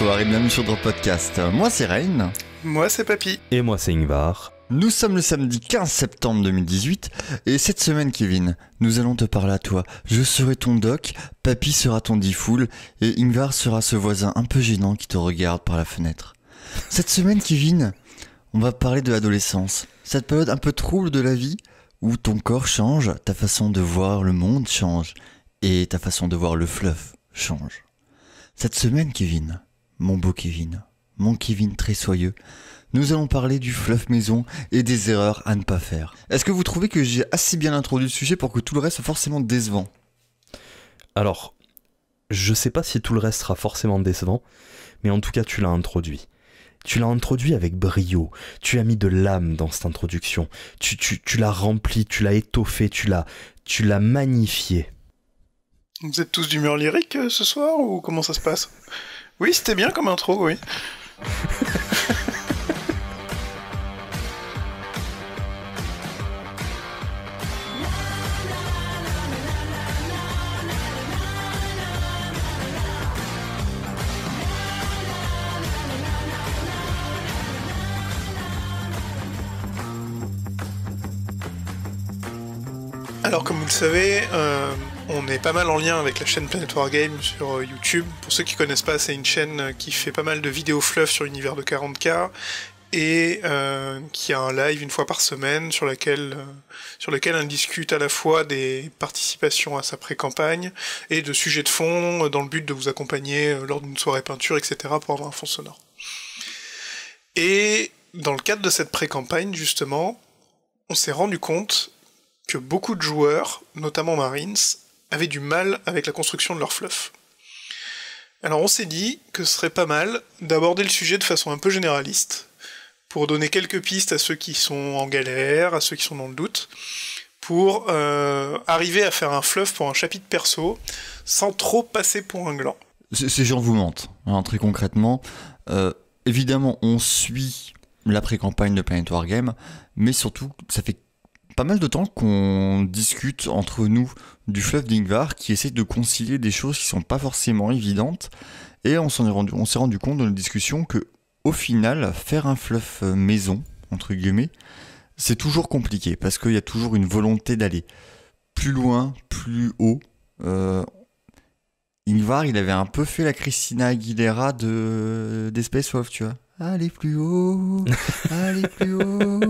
Bonsoir et bienvenue sur Drop Podcast. Moi c'est Rain. Moi c'est Papy. Et moi c'est Ingvar. Nous sommes le samedi 15 septembre 2018 et cette semaine Kevin, nous allons te parler à toi. Je serai ton doc, Papy sera ton D-Fool et Ingvar sera ce voisin un peu gênant qui te regarde par la fenêtre. Cette semaine Kevin, on va parler de l'adolescence, cette période un peu trouble de la vie où ton corps change, ta façon de voir le monde change et ta façon de voir le fleuve change. Cette semaine, Kevin, mon beau Kevin, mon Kevin très soyeux, nous allons parler du fluff maison et des erreurs à ne pas faire. Est-ce que vous trouvez que j'ai assez bien introduit le sujet pour que tout le reste soit forcément décevant Alors, je sais pas si tout le reste sera forcément décevant, mais en tout cas tu l'as introduit. Tu l'as introduit avec brio, tu as mis de l'âme dans cette introduction, tu, l'as rempli, tu l'as étoffé, tu l'as, tu l'as magnifié. Vous êtes tous d'humeur lyrique euh, ce soir ou comment ça se passe oui, c'était bien comme intro, oui. Alors, comme vous le savez, euh, on est pas mal en lien avec la chaîne Planet Wargame sur euh, YouTube. Pour ceux qui connaissent pas, c'est une chaîne euh, qui fait pas mal de vidéos fluff sur l'univers de 40K et euh, qui a un live une fois par semaine sur laquelle sur lequel on discute à la fois des participations à sa pré-campagne et de sujets de fond dans le but de vous accompagner lors d'une soirée peinture, etc. pour avoir un fond sonore. Et dans le cadre de cette pré-campagne, justement, on s'est rendu compte que beaucoup de joueurs, notamment Marines, avaient du mal avec la construction de leur fluff. Alors on s'est dit que ce serait pas mal d'aborder le sujet de façon un peu généraliste, pour donner quelques pistes à ceux qui sont en galère, à ceux qui sont dans le doute, pour euh, arriver à faire un fluff pour un chapitre perso sans trop passer pour un gland. Ces gens vous mentent, hein, très concrètement. Euh, évidemment, on suit l'après-campagne de Planet Wargame, mais surtout, ça fait pas mal de temps qu'on discute entre nous du fleuve d'Ingvar qui essaie de concilier des choses qui sont pas forcément évidentes. Et on s'en est rendu, on s'est rendu compte dans nos discussions que, au final, faire un fleuve euh, maison, entre guillemets, c'est toujours compliqué parce qu'il y a toujours une volonté d'aller plus loin, plus haut. Euh, Ingvar, il avait un peu fait la Christina Aguilera de des Wolf, tu vois. Allez plus haut, allez plus haut.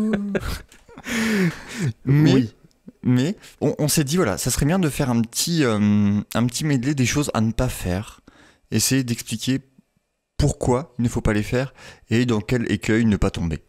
Mais oui. Mais on, s'est dit, voilà, ça serait bien de faire un petit, euh, un petit medley des choses à ne pas faire. Essayer d'expliquer pourquoi il ne faut pas les faire et dans quel écueil ne pas tomber.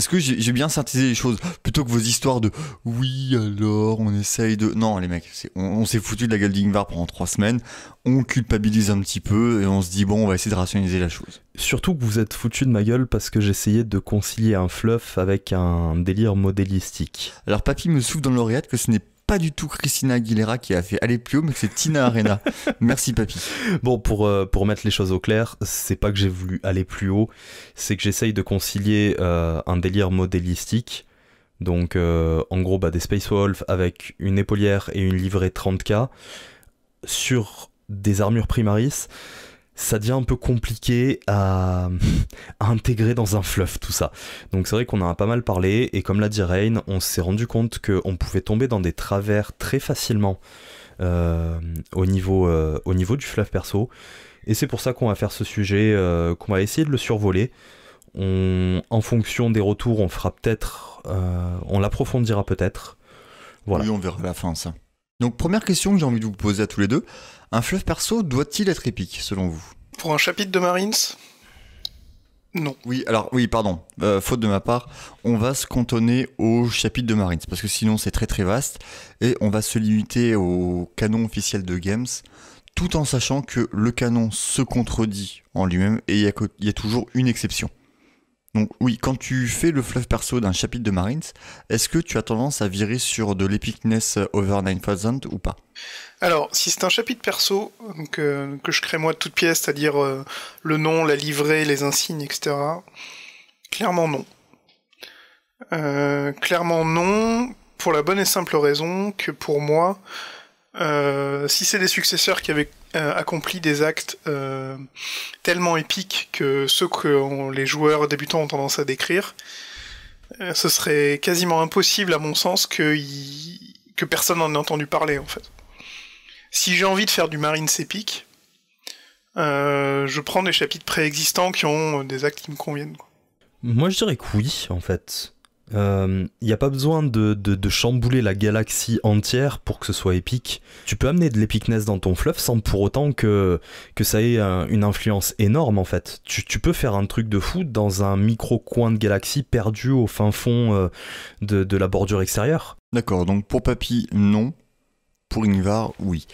Parce que j'ai bien synthétisé les choses Plutôt que vos histoires de oui, alors on essaye de. Non, les mecs, on, s'est foutu de la gueule d'Ingvar pendant trois semaines. On culpabilise un petit peu et on se dit bon, on va essayer de rationaliser la chose. Surtout que vous êtes foutu de ma gueule parce que j'essayais de concilier un fluff avec un délire modélistique. Alors, Papy me souffle dans l'oreillette que ce n'est pas du tout Christina Aguilera qui a fait aller plus haut, mais c'est Tina Arena. Merci papy. Bon, pour, euh, pour mettre les choses au clair, c'est pas que j'ai voulu aller plus haut, c'est que j'essaye de concilier euh, un délire modélistique. Donc euh, en gros bah, des Space Wolf avec une épaulière et une livrée 30k sur des armures primaris ça devient un peu compliqué à, intégrer dans un fluff tout ça. Donc c'est vrai qu'on en a pas mal parlé et comme l'a dit Rain, on s'est rendu compte qu'on pouvait tomber dans des travers très facilement euh, euh, au, niveau, du fluff perso. Et c'est pour ça qu'on va faire ce sujet, euh, qu'on va essayer de le survoler. en fonction des retours, on fera peut-être, on l'approfondira peut-être. Voilà. Oui, on verra la fin ça. Donc première question que j'ai envie de vous poser à tous les deux, un fleuve perso doit-il être épique, selon vous Pour un chapitre de Marines non. Oui, alors oui, pardon, euh, faute de ma part, on va se cantonner au chapitre de Marines, parce que sinon c'est très très vaste, et on va se limiter au canon officiel de Games, tout en sachant que le canon se contredit en lui-même, et il y, a toujours une exception. Donc oui, quand tu fais le fleuve perso d'un chapitre de Marines, est-ce que tu as tendance à virer sur de l'épicness over 9000 ou pas alors, si c'est un chapitre perso euh, que je crée moi de toute pièce, c'est-à-dire euh, le nom, la livrée, les insignes, etc., clairement non. Euh, clairement non, pour la bonne et simple raison que pour moi, si c'est des successeurs qui avaient accompli des actes tellement épiques que ceux que les joueurs débutants ont tendance à décrire, ce serait quasiment impossible à mon sens que, que personne n'en ait entendu parler en fait. Si j'ai envie de faire du marine épique, euh, je prends des chapitres préexistants qui ont euh, des actes qui me conviennent. Moi, je dirais que oui, en fait. Il euh, n'y a pas besoin de, de, chambouler la galaxie entière pour que ce soit épique. Tu peux amener de l'épicness dans ton fleuve sans pour autant que, que ça ait une influence énorme en fait. Tu, peux faire un truc de fou dans un micro-coin de galaxie perdu au fin fond de, de la bordure extérieure. D'accord, donc pour Papy, non pour Ingvar, oui.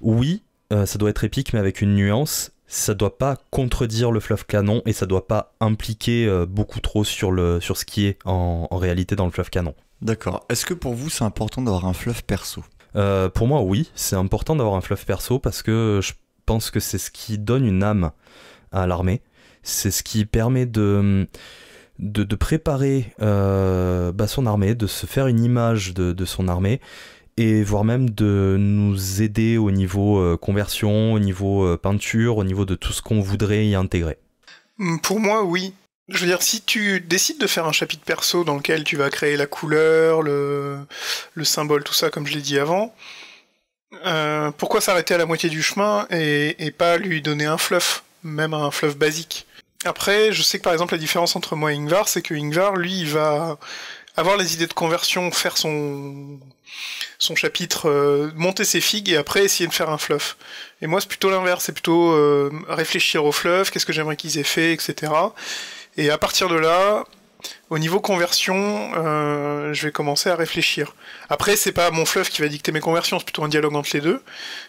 Oui, euh, ça doit être épique, mais avec une nuance. Ça doit pas contredire le fleuve canon et ça doit pas impliquer euh, beaucoup trop sur, le, sur ce qui est en, réalité dans le fleuve canon. D'accord. Est-ce que pour vous c'est important d'avoir un fleuve perso euh, Pour moi, oui, c'est important d'avoir un fleuve perso parce que je pense que c'est ce qui donne une âme à l'armée. C'est ce qui permet de. De, préparer bah, son armée, de se faire une image de son armée, et voire même de nous aider au niveau euh, conversion, au niveau euh, peinture, au niveau de tout ce qu'on voudrait y intégrer hmm, Pour moi, oui. Je veux dire, si tu décides de faire un chapitre perso dans lequel tu vas créer la couleur, le, symbole, tout ça, comme je l'ai dit avant, euh, pourquoi s'arrêter à la moitié du chemin et, et pas lui donner un fluff, même un fluff basique Après, je sais que par exemple la différence entre moi et Ingvar, c'est que Ingvar, lui, il va, avoir les idées de conversion, faire son son chapitre, euh, monter ses figues et après essayer de faire un fluff. Et moi, c'est plutôt l'inverse, c'est plutôt euh, réfléchir au fluff, qu'est-ce que j'aimerais qu'ils aient fait, etc. Et à partir de là, au niveau conversion, euh, je vais commencer à réfléchir. Après, c'est pas mon fluff qui va dicter mes conversions, c'est plutôt un dialogue entre les deux.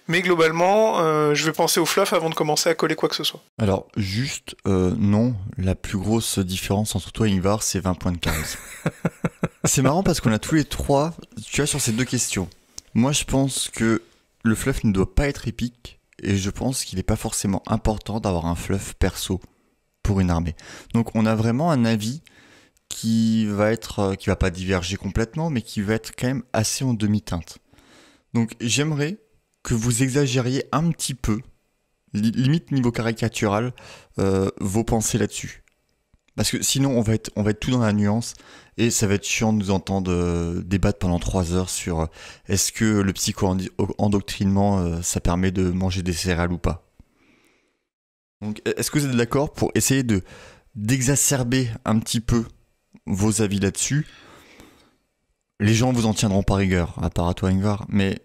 Mais globalement, euh, je vais penser au fluff avant de commencer à coller quoi que ce soit. Alors, juste, euh, non, la plus grosse différence entre toi et Ingvar, c'est 20 points de 15 c'est marrant parce qu'on a tous les trois, tu vois, sur ces deux questions. Moi, je pense que le fluff ne doit pas être épique, et je pense qu'il n'est pas forcément important d'avoir un fluff perso pour une armée. Donc, on a vraiment un avis qui va être, euh, qui va pas diverger complètement, mais qui va être quand même assez en demi-teinte. Donc j'aimerais que vous exagériez un petit peu, limite niveau caricatural, euh, vos pensées là-dessus. Parce que sinon, on va, être, on va être tout dans la nuance et ça va être chiant de nous entendre euh, débattre pendant trois heures sur est-ce que le psycho-endoctrinement, ça permet de manger des céréales ou pas. Donc, est-ce que vous êtes d'accord pour essayer de d'exacerber un petit peu vos avis là-dessus. Les gens vous en tiendront par rigueur, à part à toi, Ingvar. Mais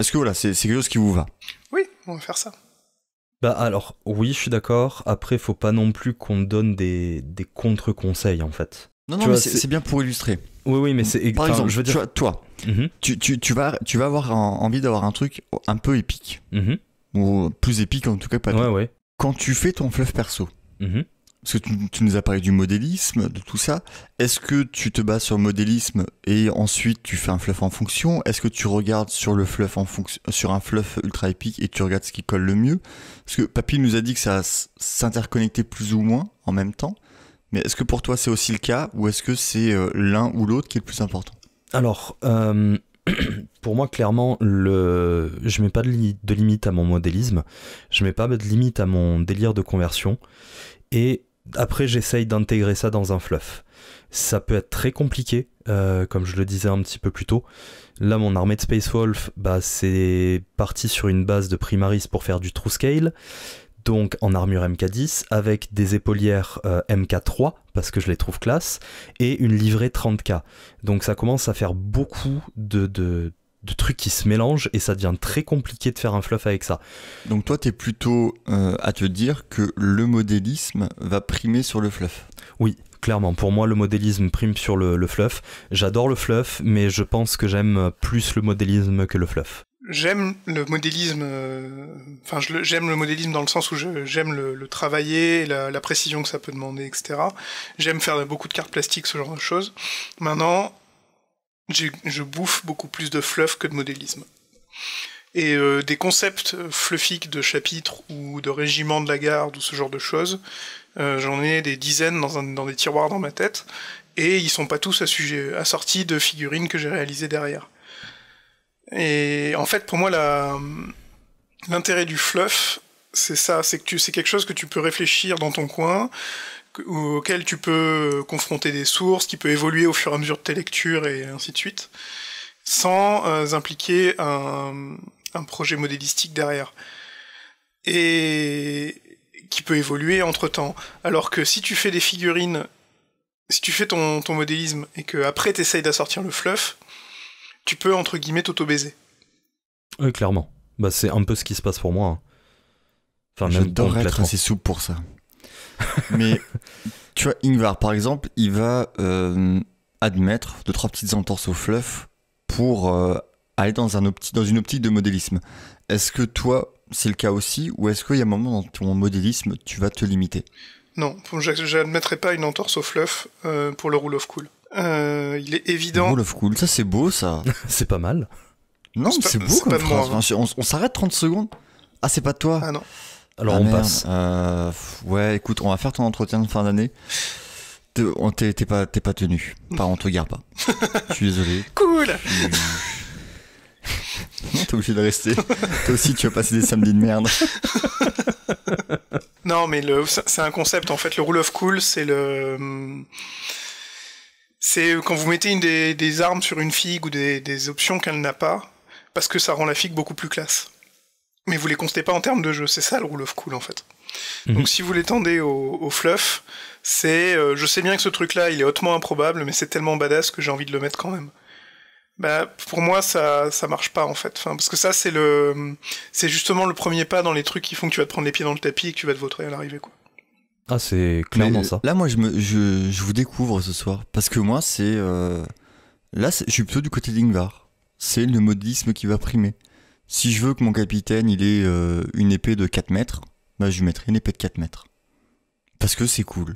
est-ce que voilà, c'est quelque chose qui vous va Oui, on va faire ça. Bah alors, oui, je suis d'accord. Après, faut pas non plus qu'on donne des, contre-conseils, en fait. Non, non, mais c'est bien pour illustrer. Oui, oui, mais c'est. Par exemple, je veux dire... toi, mhm. tu, vas, tu vas avoir envie d'avoir un truc un peu épique. Mhm. Ou plus épique, en tout cas, pas ouais, ouais. Quand tu fais ton fleuve perso, mhm parce que tu, nous as parlé du modélisme, de tout ça. Est-ce que tu te bases sur le modélisme et ensuite tu fais un fluff en fonction Est-ce que tu regardes sur le fluff en fonction, sur un fluff ultra épique et tu regardes ce qui colle le mieux Parce que Papy nous a dit que ça s'interconnectait plus ou moins en même temps. Mais est-ce que pour toi c'est aussi le cas ou est-ce que c'est euh, l'un ou l'autre qui est le plus important Alors, euh, pour moi clairement, le... je mets pas de, de limite à mon modélisme, je mets pas de limite à mon délire de conversion. Et après, j'essaye d'intégrer ça dans un fluff. Ça peut être très compliqué, euh, comme je le disais un petit peu plus tôt. Là, mon armée de Space Wolf, bah, c'est parti sur une base de Primaris pour faire du True Scale, donc en armure MK10, avec des épaulières euh, MK3, parce que je les trouve classe, et une livrée 30K. Donc ça commence à faire beaucoup de de trucs qui se mélangent et ça devient très compliqué de faire un fluff avec ça. Donc toi, tu es plutôt euh, à te dire que le modélisme va primer sur le fluff. Oui, clairement. Pour moi, le modélisme prime sur le, fluff. J'adore le fluff, mais je pense que j'aime plus le modélisme que le fluff. J'aime le modélisme, euh, enfin j'aime le modélisme dans le sens où j'aime le, travailler, la, la, précision que ça peut demander, etc. J'aime faire beaucoup de cartes plastiques, ce genre de choses. Maintenant, je bouffe beaucoup plus de fluff que de modélisme. Et euh, des concepts euh, fluffiques de chapitres ou de régiments de la garde ou ce genre de choses, euh, j'en ai des dizaines dans, des tiroirs dans ma tête, et ils sont pas tous à assortis de figurines que j'ai réalisées derrière. Et en fait, pour moi, l'intérêt du fluff, c'est ça, c'est que c'est quelque chose que tu peux réfléchir dans ton coin, auquel tu peux confronter des sources, qui peut évoluer au fur et à mesure de tes lectures et ainsi de suite, sans euh, impliquer un, projet modélistique derrière. Et qui peut évoluer entre temps. Alors que si tu fais des figurines, si tu fais ton, ton modélisme et qu'après après t'essayes d'assortir le fluff, tu peux entre guillemets t'auto-baiser. Oui, clairement. Bah, c'est un peu ce qui se passe pour moi. Hein. Enfin, J'adore être assez souple pour ça. Mais tu vois, Ingvar, par exemple, il va euh, admettre deux, trois petites entorses au fluff pour euh, aller dans, un dans une optique de modélisme. Est-ce que toi, c'est le cas aussi, ou est-ce qu'il y a un moment dans ton modélisme, tu vas te limiter Non, j'admettrai pas une entorse au fluff euh, pour le rule of cool. il est évident. Rule of cool, ça c'est beau ça. c'est pas mal. Non, c'est beau comme phrase. Hein. on, on s'arrête 30 secondes. Ah, c'est pas toi. Ah non. Alors ah, on passe. Euh, ouais, écoute, on va faire ton entretien de fin d'année. T'es pas, pas tenu. Pas, on te regarde pas. Je suis désolé. Cool hmm. t'es obligé de rester. Toi aussi, tu vas passer des samedis de merde. non, mais c'est un concept. En fait, le rule of cool, c'est le. Hmm, c'est quand vous mettez une des, armes sur une figue ou des, des options qu'elle n'a pas, parce que ça rend la figue beaucoup plus classe mais vous les constez pas en termes de jeu. C'est ça le rule of cool en fait. Mhm. Donc si vous l'étendez au, au fluff, c'est euh, je sais bien que ce truc là il est hautement improbable, mais c'est tellement badass que j'ai envie de le mettre quand même. Bah pour moi ça ça marche pas en fait. parce que ça c'est le c'est justement le premier pas dans les trucs qui font que tu vas te prendre les pieds dans le tapis et que tu vas te vautrer à l'arrivée quoi. Ah c'est clairement ça. Là moi je, me, je, vous découvre ce soir parce que moi c'est euh, là je suis plutôt du côté d'Ingvar. C'est le modisme qui va primer. Si je veux que mon capitaine il ait euh, une épée de 4 mètres, bah, je lui mettrai une épée de 4 mètres. Parce que c'est cool.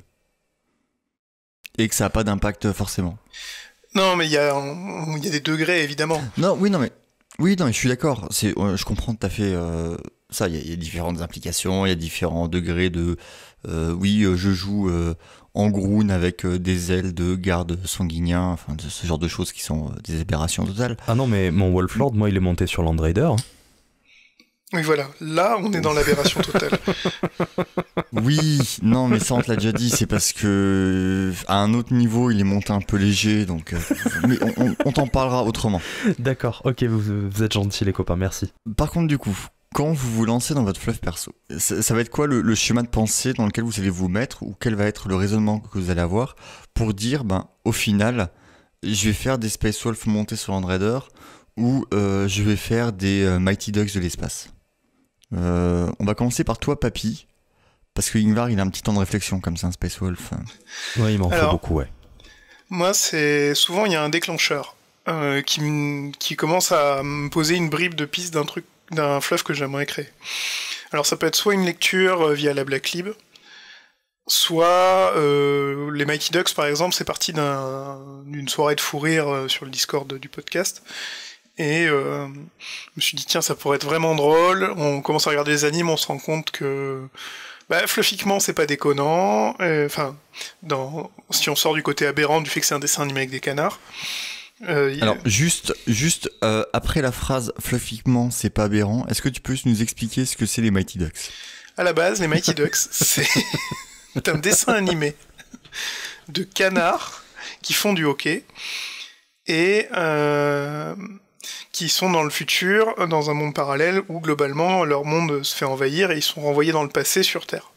Et que ça n'a pas d'impact euh, forcément. Non, mais il y, y, a des degrés évidemment. Non, oui, non, mais. Oui, non, mais je suis d'accord. Euh, je comprends tout à fait ça. Il y, a différentes implications, il y a différents degrés de. oui, je joue en groune avec euh, des ailes de garde sanguinien, enfin ce genre de choses qui sont euh, des aberrations totales. Ah non, mais mon Wolf Lord, moi, il est monté sur Land Raider. Hein. Oui, voilà. Là, on est dans l'aberration totale. oui, non, mais ça, on te l'a déjà dit, c'est parce que à un autre niveau, il est monté un peu léger, donc. Euh, mais on, t'en parlera autrement. D'accord, ok, vous, êtes gentil, les copains, merci. Par contre, du coup, quand vous vous lancez dans votre fleuve perso, ça, va être quoi le, chemin schéma de pensée dans lequel vous allez vous mettre ou quel va être le raisonnement que vous allez avoir pour dire, ben, au final, je vais faire des Space Wolf montés sur Land Raider ou euh, je vais faire des euh, Mighty dogs de l'espace euh, On va commencer par toi, Papy, parce que Ingvar, il a un petit temps de réflexion comme ça, un Space Wolf. Ouais, il m'en faut beaucoup, ouais. Moi, c'est souvent, il y a un déclencheur qui, qui commence à me poser une bribe de piste d'un truc d'un fluff que j'aimerais créer. Alors ça peut être soit une lecture euh, via la Blacklib, soit euh, les Mighty Ducks par exemple, c'est parti d'une soirée de fou rire euh, sur le Discord du podcast. Et euh, je me suis dit tiens ça pourrait être vraiment drôle. On commence à regarder les animes, on se rend compte que bah, fluffiquement c'est pas déconnant. Enfin, si on sort du côté aberrant du fait que c'est un dessin animé avec des canards. Euh, Alors, juste, juste euh, après la phrase fluffiquement, c'est pas aberrant, est-ce que tu peux nous expliquer ce que c'est les Mighty Ducks À la base, les Mighty Ducks, c'est un dessin animé de canards qui font du hockey et euh, qui sont dans le futur, dans un monde parallèle où globalement leur monde se fait envahir et ils sont renvoyés dans le passé sur Terre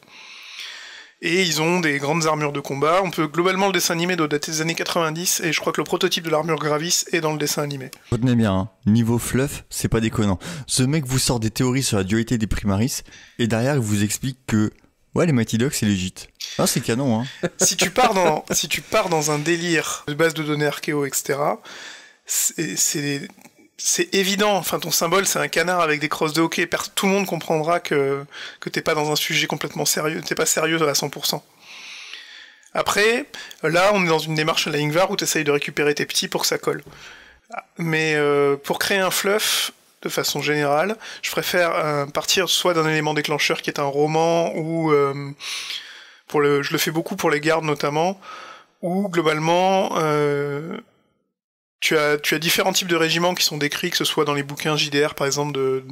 et ils ont des grandes armures de combat. On peut globalement le dessin animé doit dater des années 90 et je crois que le prototype de l'armure Gravis est dans le dessin animé. Retenez bien, hein. niveau fluff, c'est pas déconnant. Ce mec vous sort des théories sur la dualité des primaris et derrière il vous explique que ouais les Mighty Dogs, c'est légit. Ah c'est canon hein. si tu pars dans si tu pars dans un délire de base de données archéo etc. C'est c'est évident. Enfin, ton symbole, c'est un canard avec des crosses de hockey. Tout le monde comprendra que, que t'es pas dans un sujet complètement sérieux. T'es pas sérieux à 100%. Après, là, on est dans une démarche à la Ingvar où t'essayes de récupérer tes petits pour que ça colle. Mais euh, pour créer un fluff, de façon générale, je préfère euh, partir soit d'un élément déclencheur qui est un roman ou... Euh, pour je le fais beaucoup pour les gardes notamment, ou globalement, tu as, tu as différents types de régiments qui sont décrits, que ce soit dans les bouquins JDR par exemple de,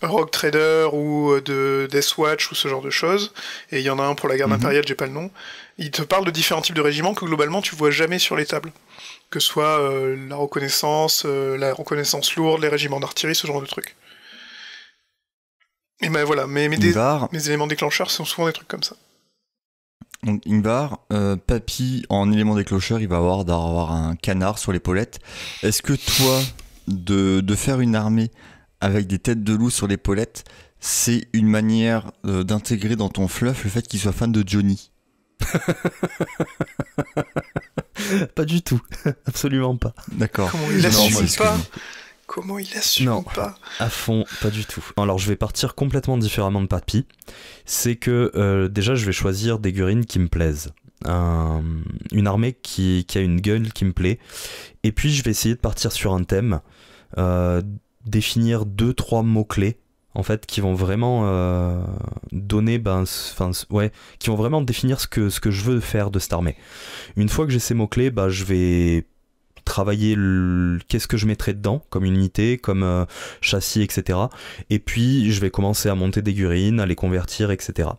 Rogue Rock Trader ou euh, de Watch, ou ce genre de choses, et il y en a un pour la garde mhm. impériale, j'ai pas le nom, il te parle de différents types de régiments que globalement tu vois jamais sur les tables. Que ce soit euh, la reconnaissance, euh, la reconnaissance lourde, les régiments d'artillerie, ce genre de trucs. Et ben voilà, mes, mes éléments déclencheurs sont souvent des trucs comme ça. Donc Ingvar, euh, Papy, en élément déclencheur, il va avoir d'avoir un canard sur l'épaulette. Est-ce que toi, de, faire une armée avec des têtes de loup sur l'épaulette, c'est une manière euh, d'intégrer dans ton fluff le fait qu'il soit fan de Johnny Pas du tout, absolument pas. D'accord. pas Comment il assume non, pas À fond, pas du tout. Alors je vais partir complètement différemment de Papy. C'est que euh, déjà je vais choisir des gurines qui me plaisent. une armée qui, a une gueule qui me plaît. Et puis je vais essayer de partir sur un thème, euh, définir deux, trois mots-clés, en fait, qui vont vraiment euh, donner, ben, ouais, qui vont vraiment définir ce que, je veux faire de cette armée. Une fois que j'ai ces mots-clés, bah, je vais travailler qu'est-ce que je mettrai dedans comme unité, comme euh, châssis, etc. Et puis je vais commencer à monter des gurines, à les convertir, etc.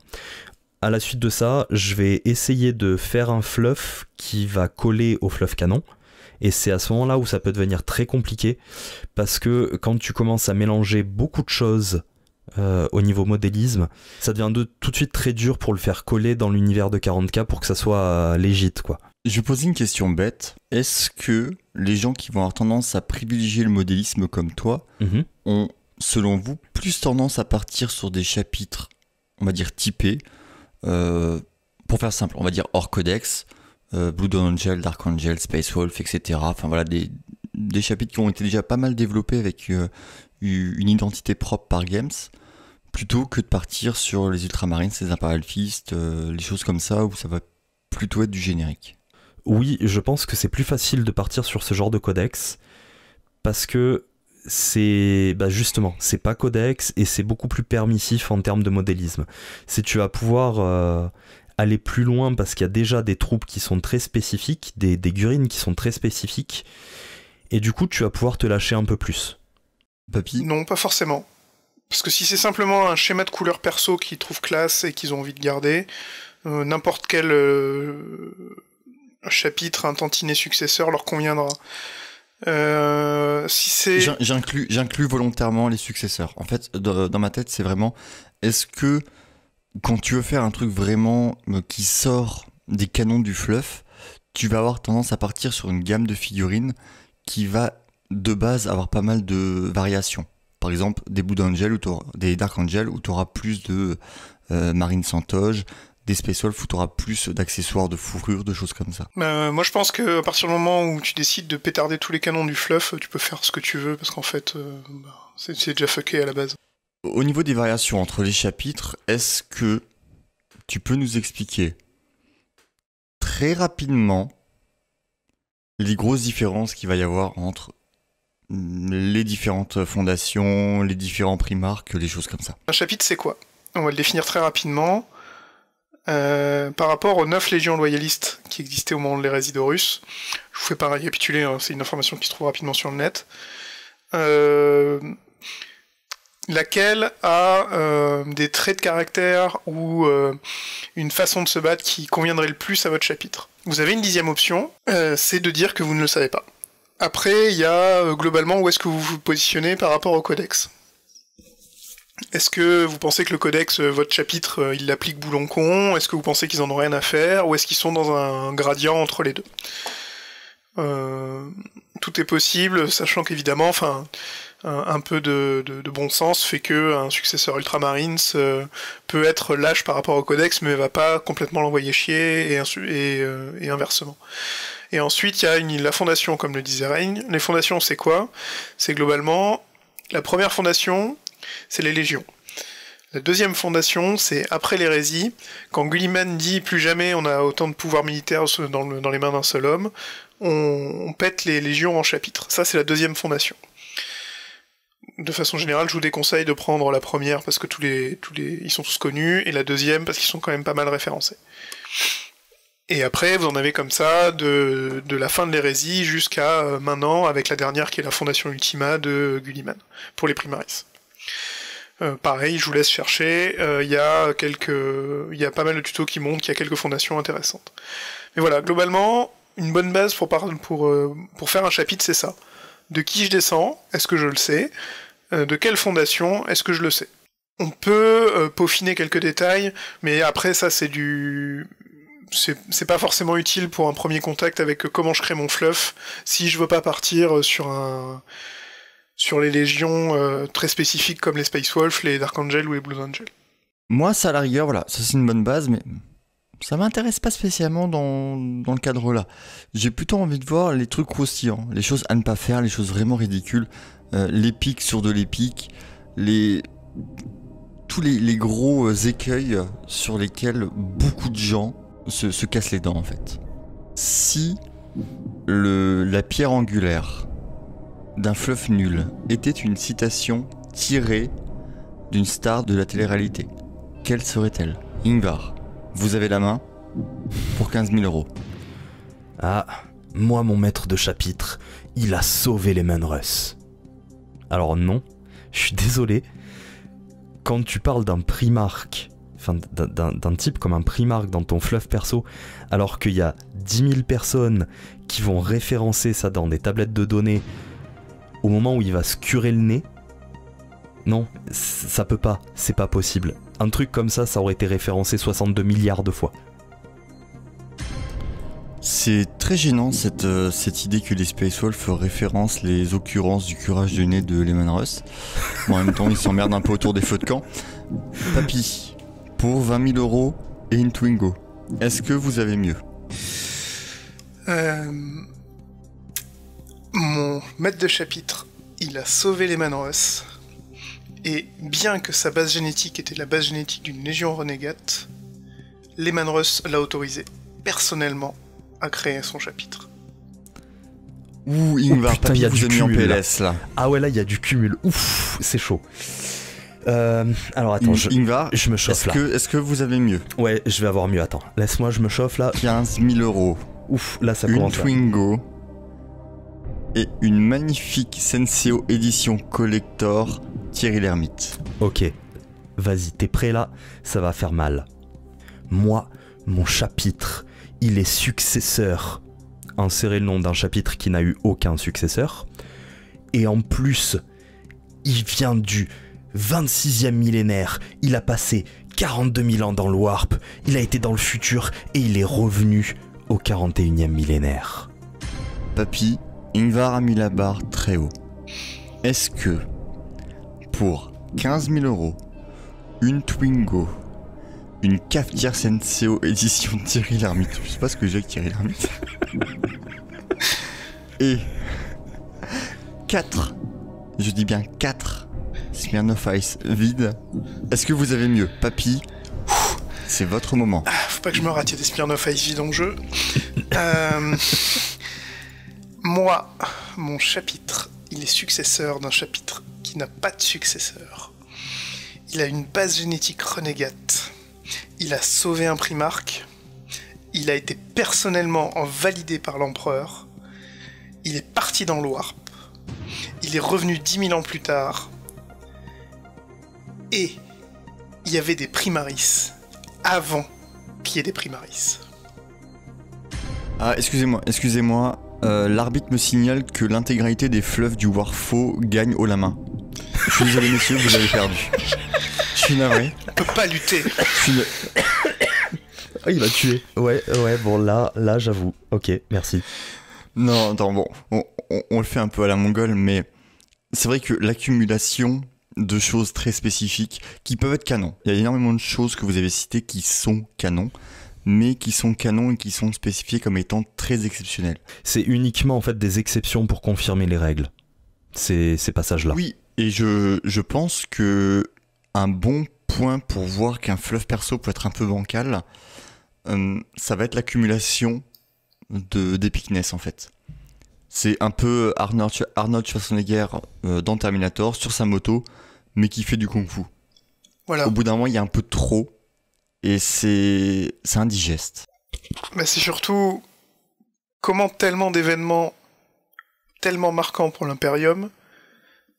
À la suite de ça, je vais essayer de faire un fluff qui va coller au fluff canon. Et c'est à ce moment-là où ça peut devenir très compliqué, parce que quand tu commences à mélanger beaucoup de choses euh, au niveau modélisme, ça devient tout de suite très dur pour le faire coller dans l'univers de 40K pour que ça soit euh, légit, quoi. Je pose une question bête. Est-ce que les gens qui vont avoir tendance à privilégier le modélisme comme toi mhm. ont, selon vous, plus tendance à partir sur des chapitres, on va dire typés, euh, pour faire simple, on va dire hors codex, euh, Blue Dawn Angel, Dark Angel, Space Wolf, etc. Enfin voilà, des, chapitres qui ont été déjà pas mal développés avec euh, une identité propre par games, plutôt que de partir sur les Ultramarines, les Imperial les choses comme ça, où ça va plutôt être du générique oui, je pense que c'est plus facile de partir sur ce genre de codex parce que c'est bah justement, c'est pas codex et c'est beaucoup plus permissif en termes de modélisme. C'est tu vas pouvoir euh, aller plus loin parce qu'il y a déjà des troupes qui sont très spécifiques, des, gurines qui sont très spécifiques, et du coup tu vas pouvoir te lâcher un peu plus. Papy Non, pas forcément. Parce que si c'est simplement un schéma de couleur perso qu'ils trouvent classe et qu'ils ont envie de garder, euh, n'importe quel euh, chapitre, un tantinet successeur leur conviendra. Euh, si c'est j'inclus j'inclus volontairement les successeurs. En fait, dans ma tête, c'est vraiment est-ce que quand tu veux faire un truc vraiment euh, qui sort des canons du fluff, tu vas avoir tendance à partir sur une gamme de figurines qui va de base avoir pas mal de variations. Par exemple, des Blue ou des Dark Angel où tu auras plus de euh, Marine Santoge, des tu auras plus d'accessoires, de fourrures, de choses comme ça. Bah, moi je pense que partir du moment où tu décides de pétarder tous les canons du fluff, tu peux faire ce que tu veux parce qu'en fait euh, bah, c'est déjà fucké à la base. Au niveau des variations entre les chapitres, est-ce que tu peux nous expliquer très rapidement les grosses différences qu'il va y avoir entre les différentes fondations, les différents primarques, les choses comme ça. Un chapitre, c'est quoi On va le définir très rapidement. Euh, par rapport aux 9 légions loyalistes qui existaient au moment de l'hérésie russes Je vous fais pas récapituler, hein, c'est une information qui se trouve rapidement sur le net. Euh, laquelle a euh, des traits de caractère ou une façon de se battre qui conviendrait le plus à votre chapitre. Vous avez une dixième option, c'est de dire que vous ne le savez pas. Après, il y a globalement où est-ce que vous vous positionnez par rapport au codex. Est-ce que vous pensez que le codex, euh, votre chapitre, euh, il l'applique boulon-con Est-ce que vous pensez qu'ils en ont rien à faire Ou est-ce qu'ils sont dans un gradient entre les deux euh, Tout est possible, sachant qu'évidemment, enfin, un, peu de, bon sens fait que un successeur Ultramarines peut être lâche par rapport au codex, mais va pas complètement l'envoyer chier et, inversement. Et ensuite, il y a une, la fondation, comme le disait Reign. Les fondations, c'est quoi C'est globalement la première fondation c'est les légions. La deuxième fondation, c'est après l'hérésie, quand Gulliman dit plus jamais on a autant de pouvoir militaire dans, les mains d'un seul homme, on, pète les légions en chapitres. Ça, c'est la deuxième fondation. De façon générale, je vous déconseille de prendre la première parce que tous les, ils sont tous connus, et la deuxième parce qu'ils sont quand même pas mal référencés. Et après, vous en avez comme ça, de, la fin de l'hérésie jusqu'à euh, maintenant, avec la dernière qui est la fondation Ultima de Gulliman, pour les primaris. Euh, pareil, je vous laisse chercher. Euh, il y a quelques, il y a pas mal de tutos qui montrent qu'il y a quelques fondations intéressantes. Mais voilà, globalement, une bonne base pour pour euh, pour faire un chapitre, c'est ça. De qui je descends Est-ce que je le sais De quelle fondation Est-ce que je le sais On peut peaufiner quelques détails, mais après ça, c'est du c'est pas forcément utile pour un premier contact avec comment je crée mon fluff si je veux pas partir sur un sur les légions euh, très spécifiques comme les Space Wolf, les Dark Angel ou les Blue Angel. Moi, ça à la rigueur, voilà, ça c'est une bonne base, mais ça m'intéresse pas spécialement dans, dans le cadre là. J'ai plutôt envie de voir les trucs croustillants, les choses à ne pas faire, les choses vraiment ridicules, euh, les pics sur de l'épique, les tous les, gros euh, écueils sur lesquels beaucoup de gens se, se cassent les dents en fait. Si le, la pierre angulaire d'un fluff nul était une citation tirée d'une star de la télé-réalité. Quelle serait-elle Ingvar, vous avez la main pour 15 000 euros. Ah, moi mon maître de chapitre, il a sauvé les Manrus. Alors non, je suis désolé. Quand tu parles d'un Primark, enfin d'un type comme un Primark dans ton fluff perso, alors qu'il y a 10 000 personnes qui vont référencer ça dans des tablettes de données, au moment où il va se curer le nez, non, ça peut pas, c'est pas possible. Un truc comme ça, ça aurait été référencé 62 milliards de fois. C'est très gênant cette, euh, cette idée que les Space Wolf référencent les occurrences du curage du nez de Lehman Russ. en même temps, ils s'emmerdent un peu autour des feux de camp. Papy, pour 20 000 euros et une Twingo, est-ce que vous avez mieux euh... Mon maître de chapitre, il a sauvé les Manros, et bien que sa base génétique était la base génétique d'une légion renégate, les Russ l'a autorisé personnellement à créer son chapitre. Ouh, oh, Ingvar, il y a du cumul, PLS, là. Ah ouais, là, il y a du cumul. Ouf, c'est chaud. Euh, alors attends, je, Ingvar, je me chauffe est là. est-ce que vous avez mieux Ouais, je vais avoir mieux. Attends, laisse-moi, je me chauffe là. 15 000 euros. Ouf, là ça Une Twingo et une magnifique Senseo édition collector Thierry l'ermite Ok, vas-y, t'es prêt là Ça va faire mal. Moi, mon chapitre, il est successeur. Insérer le nom d'un chapitre qui n'a eu aucun successeur. Et en plus, il vient du 26e millénaire. Il a passé 42 000 ans dans le Warp. Il a été dans le futur et il est revenu au 41e millénaire. Papy, Invar a mis la barre très haut. Est-ce que pour 15 000 euros, une Twingo, une cafetière Senseo édition Thierry Lhermitte, je sais pas ce que j'ai avec Thierry Lhermitte, et 4, je dis bien 4 Smirnoff Ice vide, est-ce que vous avez mieux Papy, c'est votre moment. Ah, faut pas que je me rate, des Smirnoff Ice vides en jeu. euh... Moi, mon chapitre, il est successeur d'un chapitre qui n'a pas de successeur. Il a une base génétique renégate. Il a sauvé un primarque. Il a été personnellement validé par l'empereur. Il est parti dans l'Ouarp. Il est revenu dix mille ans plus tard. Et il y avait des primaris avant qu'il y ait des primaris. Ah, excusez-moi, excusez-moi, euh, l'arbitre me signale que l'intégralité des fleuves du Warfo gagne au la main. Je suis désolé messieurs, vous avez perdu. Je suis navré. peut pas lutter. Ah, il m'a tué. Ouais, ouais, bon là, là j'avoue. Ok, merci. Non, attends, bon, on, on le fait un peu à la mongole, mais c'est vrai que l'accumulation de choses très spécifiques qui peuvent être canons. Il y a énormément de choses que vous avez citées qui sont canons mais qui sont canons et qui sont spécifiés comme étant très exceptionnels. C'est uniquement en fait des exceptions pour confirmer les règles, ces, ces passages-là. Oui, et je, pense que un bon point pour voir qu'un fleuve perso peut être un peu bancal, euh, ça va être l'accumulation des d'épicness en fait. C'est un peu Arnold, Schwarzenegger euh, dans Terminator sur sa moto, mais qui fait du kung fu. Voilà. Au bout d'un moment, il y a un peu trop. Et c'est indigeste. Mais c'est surtout comment tellement d'événements tellement marquants pour l'Imperium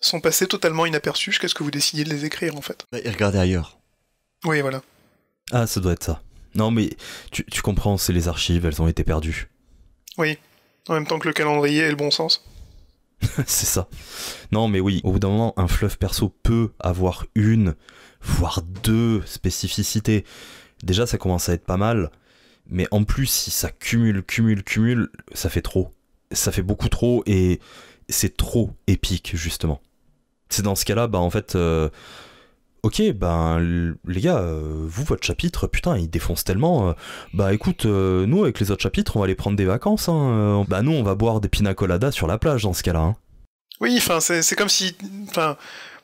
sont passés totalement inaperçus jusqu'à ce que vous décidiez de les écrire en fait. Et bah, regardez ailleurs. Oui, voilà. Ah, ça doit être ça. Non, mais tu, tu comprends, c'est les archives, elles ont été perdues. Oui, en même temps que le calendrier et le bon sens. c'est ça. Non, mais oui, au bout d'un moment, un fleuve perso peut avoir une voire deux spécificités. Déjà, ça commence à être pas mal, mais en plus, si ça cumule, cumule, cumule, ça fait trop. Ça fait beaucoup trop et c'est trop épique, justement. C'est dans ce cas-là, bah en fait. Euh, ok, ben les gars, euh, vous votre chapitre, putain, il défonce tellement. Euh, bah écoute, nous avec les autres chapitres, on va aller prendre des vacances. Hein, bah nous, on va boire des pina coladas sur la plage dans ce cas-là. Hein. Oui, enfin c'est comme si, enfin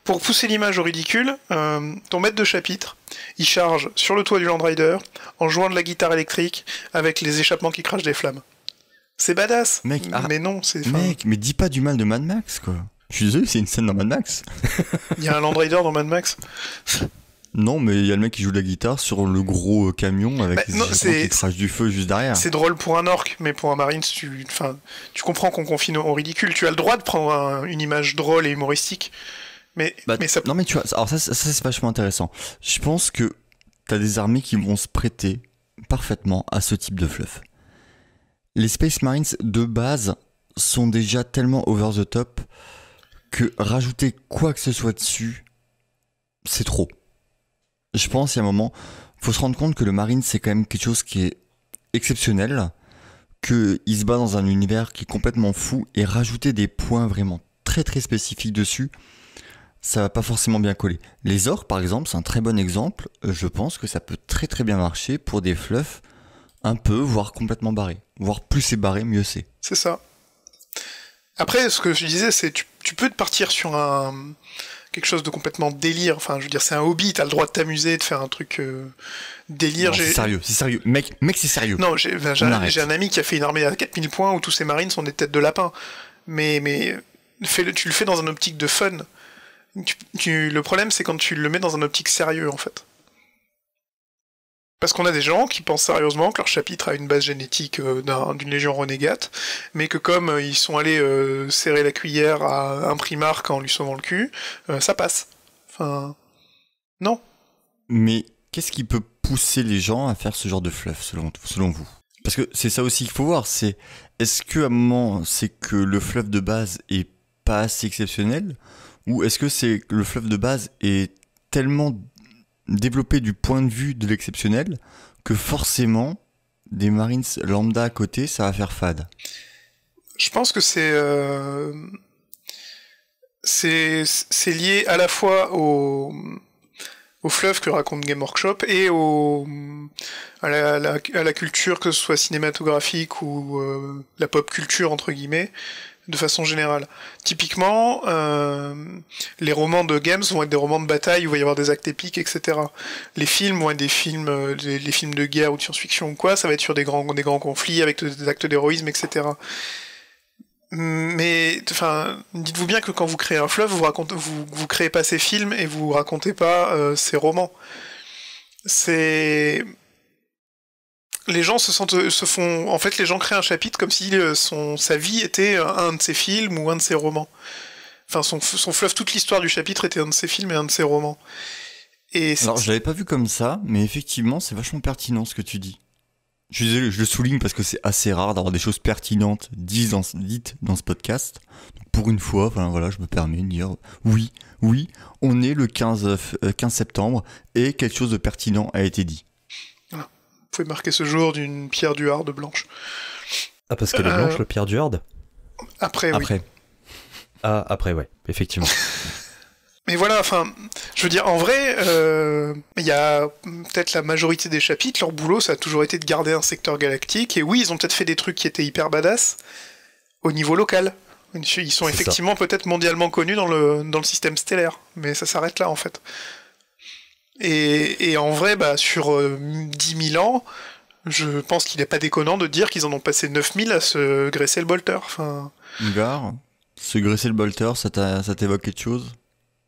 pour pousser l'image au ridicule, euh, ton maître de chapitre, il charge sur le toit du Land Rider en jouant de la guitare électrique avec les échappements qui crachent des flammes. C'est badass. Ah, mais non, c'est. Mec, mais dis pas du mal de Mad Max, quoi. Je suis désolé, c'est une scène dans Mad Max. Il y a un Land Rider dans Mad Max. Non, mais il y a le mec qui joue de la guitare sur le gros euh, camion avec bah, les échappements qui crachent du feu juste derrière. C'est drôle pour un orc, mais pour un marine, tu, tu comprends qu'on confine au ridicule. Tu as le droit de prendre une image drôle et humoristique. Bah, mais, ça... Non, mais tu vois, alors ça, c'est vachement intéressant. Je pense que t'as des armées qui vont se prêter parfaitement à ce type de fluff. Les Space Marines de base sont déjà tellement over the top que rajouter quoi que ce soit dessus, c'est trop. Je pense, il y a un moment, faut se rendre compte que le Marine, c'est quand même quelque chose qui est exceptionnel, qu'il se bat dans un univers qui est complètement fou, et rajouter des points vraiment très très spécifiques dessus, ça va pas forcément bien coller. Les ors, par exemple, c'est un très bon exemple. Euh, je pense que ça peut très très bien marcher pour des fluffs un peu, voire complètement barrés. Voire plus c'est barré, mieux c'est. C'est ça. Après, ce que je disais, c'est tu, tu peux te partir sur un quelque chose de complètement délire. Enfin, je veux dire, c'est un hobby, tu as le droit de t'amuser, de faire un truc euh, délire. C'est sérieux, c'est sérieux. Mec, mec c'est sérieux. Non, j'ai ben, un, ami qui a fait une armée à 4000 points où tous ses marines sont des têtes de lapin. Mais, mais -le, tu le fais dans un optique de fun le problème, c'est quand tu le mets dans un optique sérieux, en fait. Parce qu'on a des gens qui pensent sérieusement que leur chapitre a une base génétique euh, d'une légion renégate, mais que comme euh, ils sont allés euh, serrer la cuillère à un primarque en lui sauvant le cul, ça passe. Enfin, non. Mais qu'est-ce qui peut pousser les gens à faire ce genre de fluff, selon, selon vous Parce que c'est ça aussi qu'il faut voir, c'est est-ce que un moment, c'est que le fluff de base est pas assez exceptionnel ou est-ce que c'est le fleuve de base est tellement développé du point de vue de l'exceptionnel que forcément des Marines lambda à côté, ça va faire fade Je pense que c'est euh, c'est lié à la fois au au fleuve que raconte Game Workshop et au, à, la, culture, que ce soit cinématographique ou euh, la pop culture entre guillemets, de façon générale. Typiquement, euh, les romans de games vont être des romans de bataille où il va y avoir des actes épiques, etc. Les films vont être des films, euh, des, films de guerre ou de science-fiction ou quoi, ça va être sur des grands, des grands conflits avec des actes d'héroïsme, etc. Mais, enfin, dites-vous bien que quand vous créez un fleuve, vous racontez, vous, vous créez pas ces films et vous racontez pas euh, ces romans. C'est les gens se font, en fait, les gens créent un chapitre comme si euh, son, sa vie était euh, un de ses films ou un de ses romans. Enfin, son, son fleuve, toute l'histoire du chapitre était un de ses films et un de ses romans. Et Alors, je l'avais pas vu comme ça, mais effectivement, c'est vachement pertinent ce que tu dis. Je je le souligne parce que c'est assez rare d'avoir des choses pertinentes dites dans, dans ce podcast. pour une fois, voilà, je me permets de dire oui, oui, on est le 15, 15 euh, septembre et quelque chose de pertinent a été dit pouvez marquer ce jour d'une pierre du hard blanche. Ah, parce qu'elle est blanche, euh, le pierre du hard Après, Après. Oui. Ah, après, ouais, effectivement. Mais voilà, enfin, je veux dire, en vrai, euh, il y a peut-être la majorité des chapitres, leur boulot, ça a toujours été de garder un secteur galactique. Et oui, ils ont peut-être fait des trucs qui étaient hyper badass au niveau local. Ils sont effectivement peut-être mondialement connus dans le, dans le système stellaire, mais ça s'arrête là en fait. Et, en vrai, bah, sur euh, dix 10 000 ans, je pense qu'il n'est pas déconnant de dire qu'ils en ont passé 000 à se graisser le bolter. Enfin... se graisser le bolter, ça t'évoque quelque chose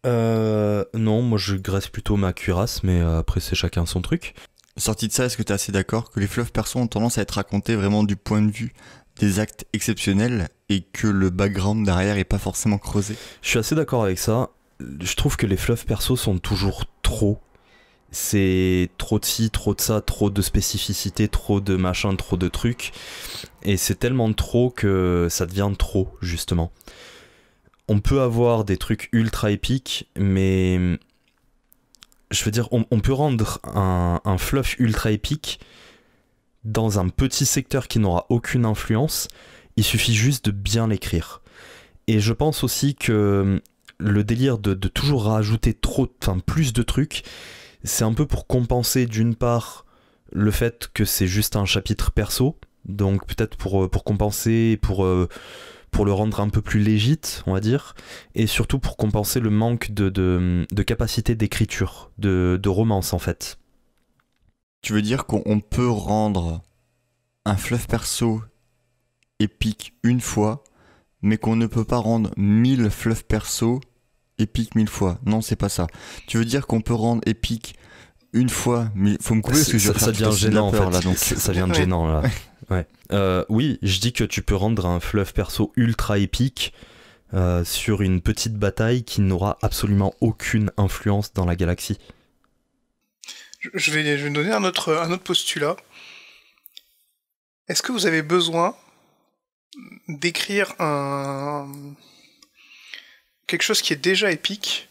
euh, non, moi je graisse plutôt ma cuirasse, mais euh, après c'est chacun son truc. Sorti de ça, est-ce que tu es assez d'accord que les fleuves perso ont tendance à être racontés vraiment du point de vue des actes exceptionnels et que le background derrière est pas forcément creusé Je suis assez d'accord avec ça. Je trouve que les fleuves perso sont toujours trop c'est trop de ci, trop de ça, trop de spécificités, trop de machin, trop de trucs. Et c'est tellement trop que ça devient trop, justement. On peut avoir des trucs ultra épiques, mais. Je veux dire, on, peut rendre un, fluff ultra épique dans un petit secteur qui n'aura aucune influence. Il suffit juste de bien l'écrire. Et je pense aussi que le délire de, de toujours rajouter trop, enfin plus de trucs, c'est un peu pour compenser d'une part le fait que c'est juste un chapitre perso, donc peut-être pour, euh, pour compenser, pour, euh, pour le rendre un peu plus légit, on va dire, et surtout pour compenser le manque de, capacité d'écriture, de, de, romance en fait. Tu veux dire qu'on peut rendre un fleuve perso épique une fois, mais qu'on ne peut pas rendre mille fleuves perso épique mille fois. Non, c'est pas ça. Tu veux dire qu'on peut rendre épique une fois, mais faut me couper parce que ça, devient gênant là, donc. Ça, devient gênant là. Euh, oui, je dis que tu peux rendre un fleuve perso ultra épique euh, sur une petite bataille qui n'aura absolument aucune influence dans la galaxie. Je vais, je vais donner un autre, un autre postulat. Est-ce que vous avez besoin d'écrire un, quelque chose qui est déjà épique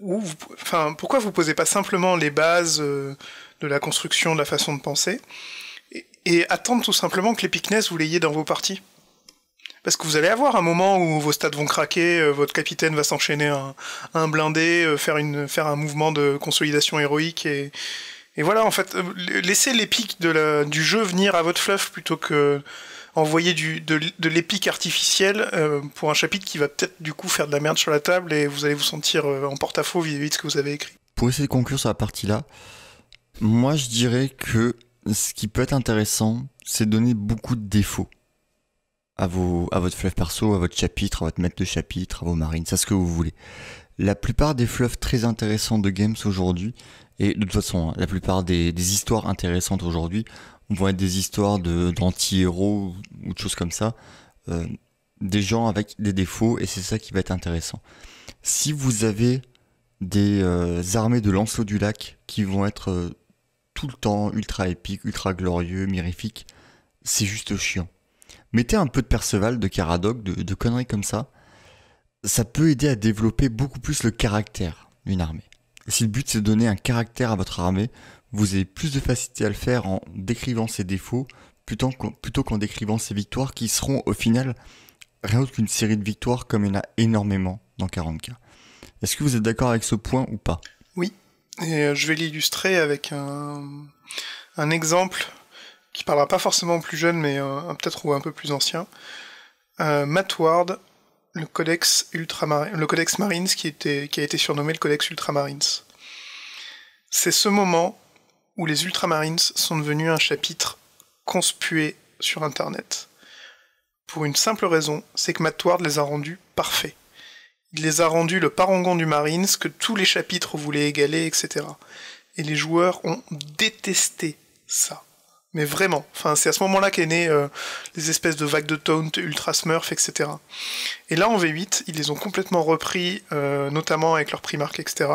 ou enfin pourquoi vous posez pas simplement les bases euh, de la construction de la façon de penser et, attendre tout simplement que l'épicness vous l'ayez dans vos parties parce que vous allez avoir un moment où vos stats vont craquer, euh, votre capitaine va s'enchaîner un, blindé, euh, faire une faire un mouvement de consolidation héroïque et voilà en fait laissez l'épique de la, du jeu venir à votre fluff plutôt que envoyer du, de, de l'épique artificiel euh, pour un chapitre qui va peut-être du coup faire de la merde sur la table et vous allez vous sentir euh, en porte-à-faux vis-à-vis de ce que vous avez écrit. Pour essayer de conclure sur la partie-là, moi je dirais que ce qui peut être intéressant, c'est donner beaucoup de défauts à, à votre fleuve perso, à votre chapitre, à votre maître de chapitre, à vos marines, c'est ce que vous voulez. La plupart des fleuves très intéressants de games aujourd'hui, et de toute façon, hein, la plupart des histoires intéressantes aujourd'hui on être des histoires d'anti-héros ou de choses comme ça, euh, des gens avec des défauts, et c'est ça qui va être intéressant. Si vous avez des euh, armées de Lancelot du Lac qui vont être euh, tout le temps ultra épiques, ultra glorieux, mirifiques, c'est juste chiant. Mettez un peu de Perceval, de Caradoc, de, de conneries comme ça, ça peut aider à développer beaucoup plus le caractère d'une armée. Si le but c'est de donner un caractère à votre armée, vous avez plus de facilité à le faire en décrivant ses défauts plutôt qu'en décrivant ses victoires qui seront au final rien d'autre qu'une série de victoires comme il y en a énormément dans 40K. Est-ce que vous êtes d'accord avec ce point ou pas Oui, et euh, je vais l'illustrer avec un, exemple qui parlera pas forcément plus jeune, mais peut-être ou un peu plus ancien. Euh, Matt Ward, le codex, le codex Marines qui, qui a été surnommé le codex Ultramarines. C'est ce moment où les Ultramarines sont devenus un chapitre conspué sur Internet. Pour une simple raison, c'est que Matt Ward les a rendus parfaits. Il les a rendus le parangon du Marines que tous les chapitres voulaient égaler, etc. Et les joueurs ont détesté ça. Mais vraiment, enfin, c'est à ce moment-là qu'est né euh, les espèces de vagues de taunt, ultra smurf, etc. Et là, en V8, ils les ont complètement repris, euh, notamment avec leur Primark, etc.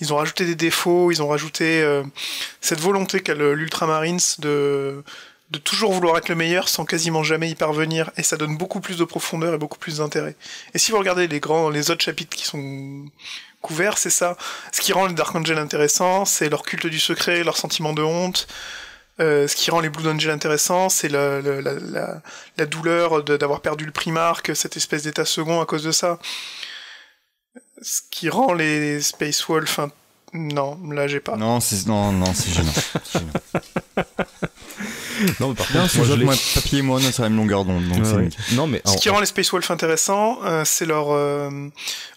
Ils ont rajouté des défauts, ils ont rajouté euh, cette volonté qu'a l'Ultramarines de, de toujours vouloir être le meilleur sans quasiment jamais y parvenir, et ça donne beaucoup plus de profondeur et beaucoup plus d'intérêt. Et si vous regardez les grands, les autres chapitres qui sont couverts, c'est ça. Ce qui rend les Dark Angel intéressants, c'est leur culte du secret, leur sentiment de honte, euh, ce qui rend les Blue Angel intéressants, c'est la, douleur d'avoir perdu le Primark, cette espèce d'état second à cause de ça. Ce qui rend les Space Wolf... Non, là j'ai pas. Non, c'est non, non, gênant. gênant. non, mais par contre, Papier et moi, a la même longueur d'onde. non, mais, Ce qui rend les Space Wolf intéressants, euh, c'est leur. Euh,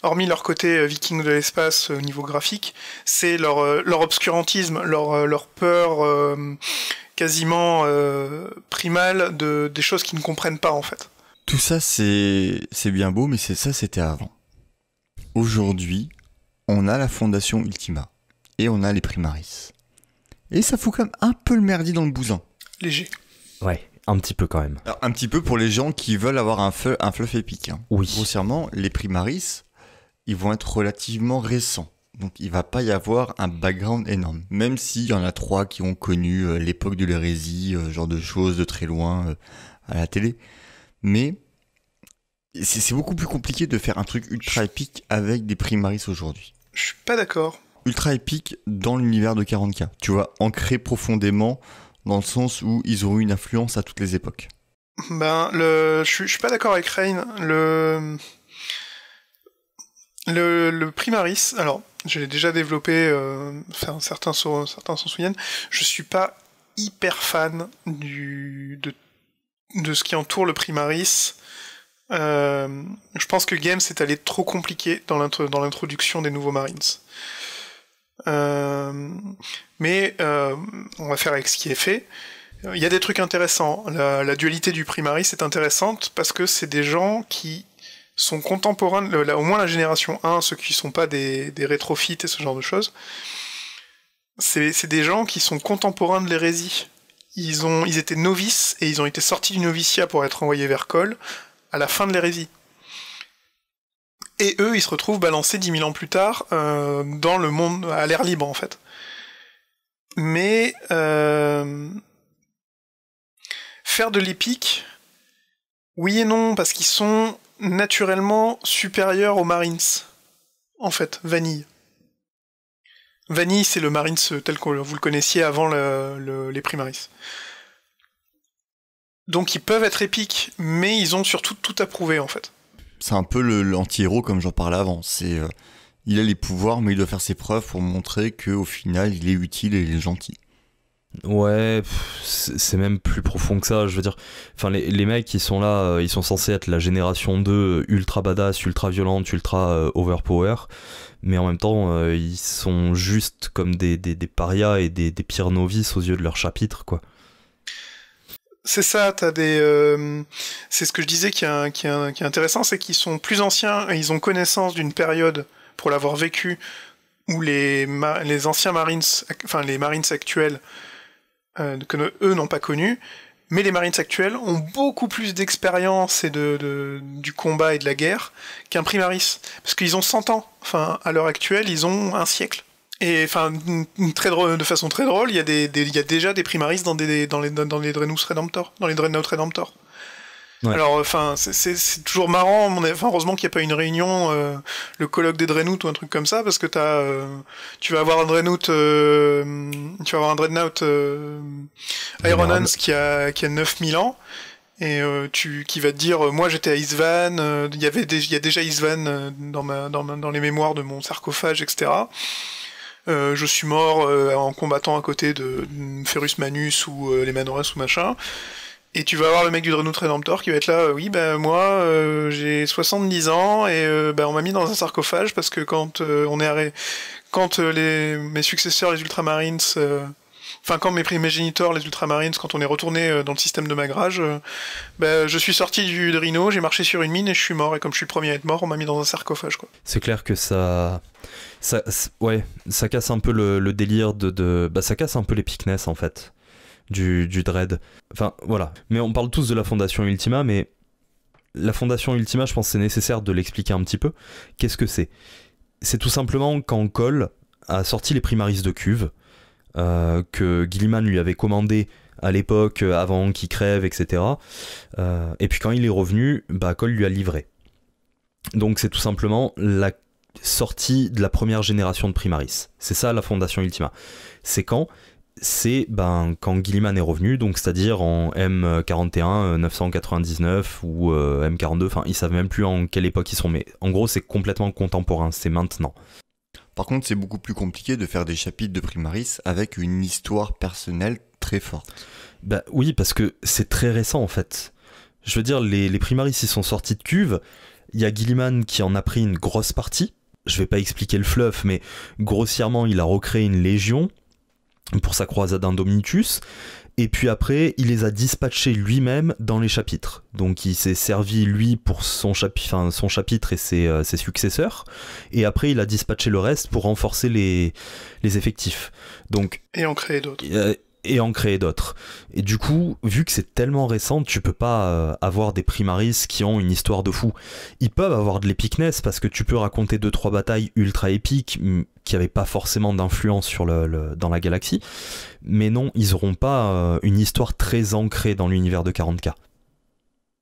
hormis leur côté euh, viking de l'espace au niveau graphique, c'est leur, obscurantisme, leur, leur peur quasiment primale de, des choses qu'ils ne comprennent pas, en fait. Tout ça, c'est bien beau, mais c'est ça, c'était avant. Aujourd'hui, on a la fondation Ultima et on a les Primaris. Et ça fout quand même un peu le merdier dans le bousin léger. Ouais, un petit peu quand même. un petit peu pour les gens qui veulent avoir un, feu, un fluff épique. Hein. Oui. Grossièrement, les primaris, ils vont être relativement récents. Donc il va pas y avoir un background énorme. Même s'il y en a trois qui ont connu euh, l'époque de l'hérésie, euh, genre de choses de très loin euh, à la télé. Mais c'est beaucoup plus compliqué de faire un truc ultra épique avec des primaris aujourd'hui. Je suis pas d'accord. Ultra épique dans l'univers de 40K. Tu vois, ancré profondément dans le sens où ils ont eu une influence à toutes les époques. Ben, le... je, suis pas d'accord avec Rain. Le... le... primaris, alors, je l'ai déjà développé, euh, enfin, certains s'en souviennent, je suis pas hyper fan de... de ce qui entoure le primaris. Euh, je pense que Games s'est allé trop compliqué dans l'introduction des nouveaux Marines. Euh, mais euh, on va faire avec ce qui est fait. Il y a des trucs intéressants. La, dualité du primaris est intéressante parce que c'est des gens qui sont contemporains, au moins la génération 1, ceux qui ne sont pas des, des et ce genre de choses, c'est des gens qui sont contemporains de l'hérésie. Ils, ont, ils étaient novices et ils ont été sortis du noviciat pour être envoyés vers Col à la fin de l'hérésie et eux, ils se retrouvent balancés 10 000 ans plus tard euh, dans le monde à l'air libre en fait. Mais euh, faire de l'épique, oui et non, parce qu'ils sont naturellement supérieurs aux Marines. En fait, Vanille. Vanille, c'est le Marines tel que vous le connaissiez avant les primaris. Donc ils peuvent être épiques, mais ils ont surtout tout à prouver en fait c'est un peu l'anti-héros comme j'en parlais avant. C'est, euh, il a les pouvoirs, mais il doit faire ses preuves pour montrer qu'au final, il est utile et il est gentil. Ouais, c'est même plus profond que ça. Je veux dire, enfin, les, mecs qui sont là, euh, ils sont censés être la génération 2 euh, ultra badass, ultra violente, ultra overpower, mais en même temps, ils sont juste comme des, parias et des, des pires novices aux yeux de leur chapitre, quoi c'est ça, t'as des. Euh, c'est ce que je disais qui est, intéressant, c'est qu'ils sont plus anciens et ils ont connaissance d'une période, pour l'avoir vécu, où les, les anciens Marines, enfin les Marines actuels, euh, que eux n'ont pas connu, mais les Marines actuels ont beaucoup plus d'expérience et de, du combat et de la guerre qu'un primaris. Parce qu'ils ont 100 ans. Enfin, à l'heure actuelle, ils ont un siècle. Et enfin, très drôle, de façon très drôle, il y, a des, y a déjà des primaristes dans, des, dans les, dans les Redemptor, dans les Dreadnought Redemptor. Alors, enfin, c'est toujours marrant. Enfin, heureusement qu'il n'y a pas une réunion, euh, le colloque des Dreadnought ou un truc comme ça, parce que as, euh, euh, tu vas avoir un Dreadnought, tu vas avoir un Dreadnought Iron qui a, qui a 9000 ans et tu qui va te dire moi j'étais à Isvan il y avait il y a déjà Isvan dans ma, dans dans les mémoires de mon sarcophage etc euh, je suis mort euh, en combattant à côté de, Ferus Manus ou euh, les Manoras ou machin. Et tu vas avoir le mec du Dreadnought Redemptor qui va être là, oui, ben moi, j'ai 70 ans et ben, on m'a mis dans un sarcophage parce que quand on est quand mes successeurs, les Ultramarines, enfin quand mes, mes géniteurs, les Ultramarines, quand on est retourné euh, dans le système de magrage, euh, ben, je suis sorti du rhino j'ai marché sur une mine et je suis mort. Et comme je suis le premier à être mort, on m'a mis dans un sarcophage. quoi. C'est clair que ça, ça, ouais, ça casse un peu le, délire de, de... Bah, ça casse un peu les en fait du, du dread. Enfin voilà. Mais on parle tous de la Fondation Ultima, mais la Fondation Ultima, je pense c'est nécessaire de l'expliquer un petit peu. Qu'est-ce que c'est C'est tout simplement quand Cole a sorti les primaris de cuve euh, que Gilliman lui avait commandé à l'époque euh, avant qu'il crève, etc. Euh, et puis quand il est revenu, bah, Col lui a livré. Donc c'est tout simplement la sortie de la première génération de Primaris. C'est ça la fondation Ultima. C'est quand c'est ben, quand Gilliman est revenu, donc c'est-à-dire en M41 999 ou M42, enfin ils savent même plus en quelle époque ils sont, mais en gros c'est complètement contemporain, c'est maintenant. Par contre, c'est beaucoup plus compliqué de faire des chapitres de Primaris avec une histoire personnelle très forte. Bah oui, parce que c'est très récent en fait. Je veux dire, les, Primaris, ils sont sortis de cuve. Il y a Gilliman qui en a pris une grosse partie. Je vais pas expliquer le fluff, mais grossièrement, il a recréé une légion pour sa croisade Indomitus. Et puis après, il les a dispatchés lui-même dans les chapitres. Donc il s'est servi lui pour son, chapitre et euh, ses, successeurs. Et après, il a dispatché le reste pour renforcer les, effectifs. Donc, et en créer d'autres. Euh, et en créer d'autres. Et du coup, vu que c'est tellement récent, tu peux pas euh, avoir des primaris qui ont une histoire de fou. Ils peuvent avoir de l'épicness parce que tu peux raconter deux trois batailles ultra épiques qui n'avaient pas forcément d'influence dans la galaxie, mais non, ils n'auront pas euh, une histoire très ancrée dans l'univers de 40K.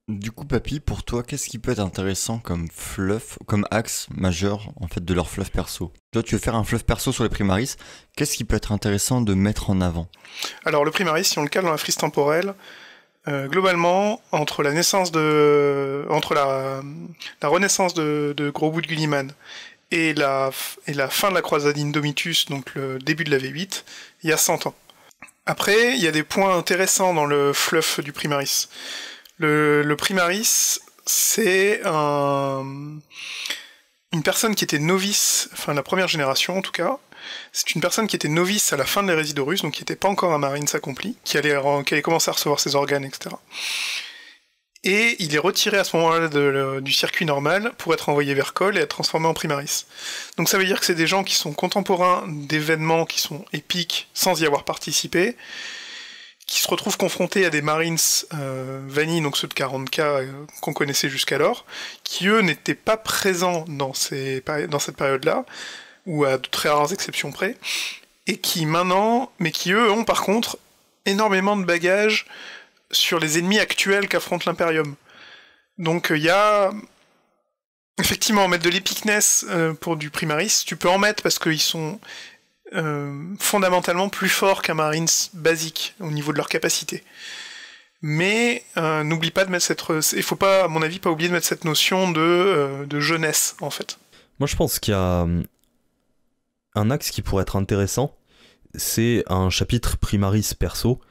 Du coup, Papy, pour toi, qu'est-ce qui peut être intéressant comme fluff, comme axe majeur en fait de leur fluff perso Toi, tu veux faire un fluff perso sur les primaris. Qu'est-ce qui peut être intéressant de mettre en avant Alors, le primaris, si on le cale dans la frise temporelle, euh, globalement, entre la naissance de, entre la, renaissance de, de Gulliman et la, et la fin de la croisade Indomitus, donc le début de la V8, il y a 100 ans. Après, il y a des points intéressants dans le fluff du primaris. Le, primaris, c'est une personne qui était novice, enfin la première génération en tout cas. C'est une personne qui était novice à la fin de l'hérésie Russe, donc qui n'était pas encore un marine s'accompli, qui allait, qui allait commencer à recevoir ses organes, etc et il est retiré à ce moment-là du circuit normal pour être envoyé vers Cole et être transformé en primaris. Donc ça veut dire que c'est des gens qui sont contemporains d'événements qui sont épiques sans y avoir participé, qui se retrouvent confrontés à des Marines euh, donc ceux de 40K euh, qu'on connaissait jusqu'alors, qui eux n'étaient pas présents dans cette période-là, ou à de très rares exceptions près, et qui maintenant, mais qui eux ont par contre énormément de bagages sur les ennemis actuels qu'affronte l'Imperium. Donc il euh, y a effectivement mettre de l'épicness euh, pour du primaris. Tu peux en mettre parce qu'ils sont euh, fondamentalement plus forts qu'un marines basique au niveau de leur capacité. Mais n'oublie pas de mettre cette, il faut pas, à mon avis, pas oublier de mettre cette notion de, de jeunesse en fait. Moi, je pense qu'il y a un axe qui pourrait être intéressant, c'est un chapitre primaris perso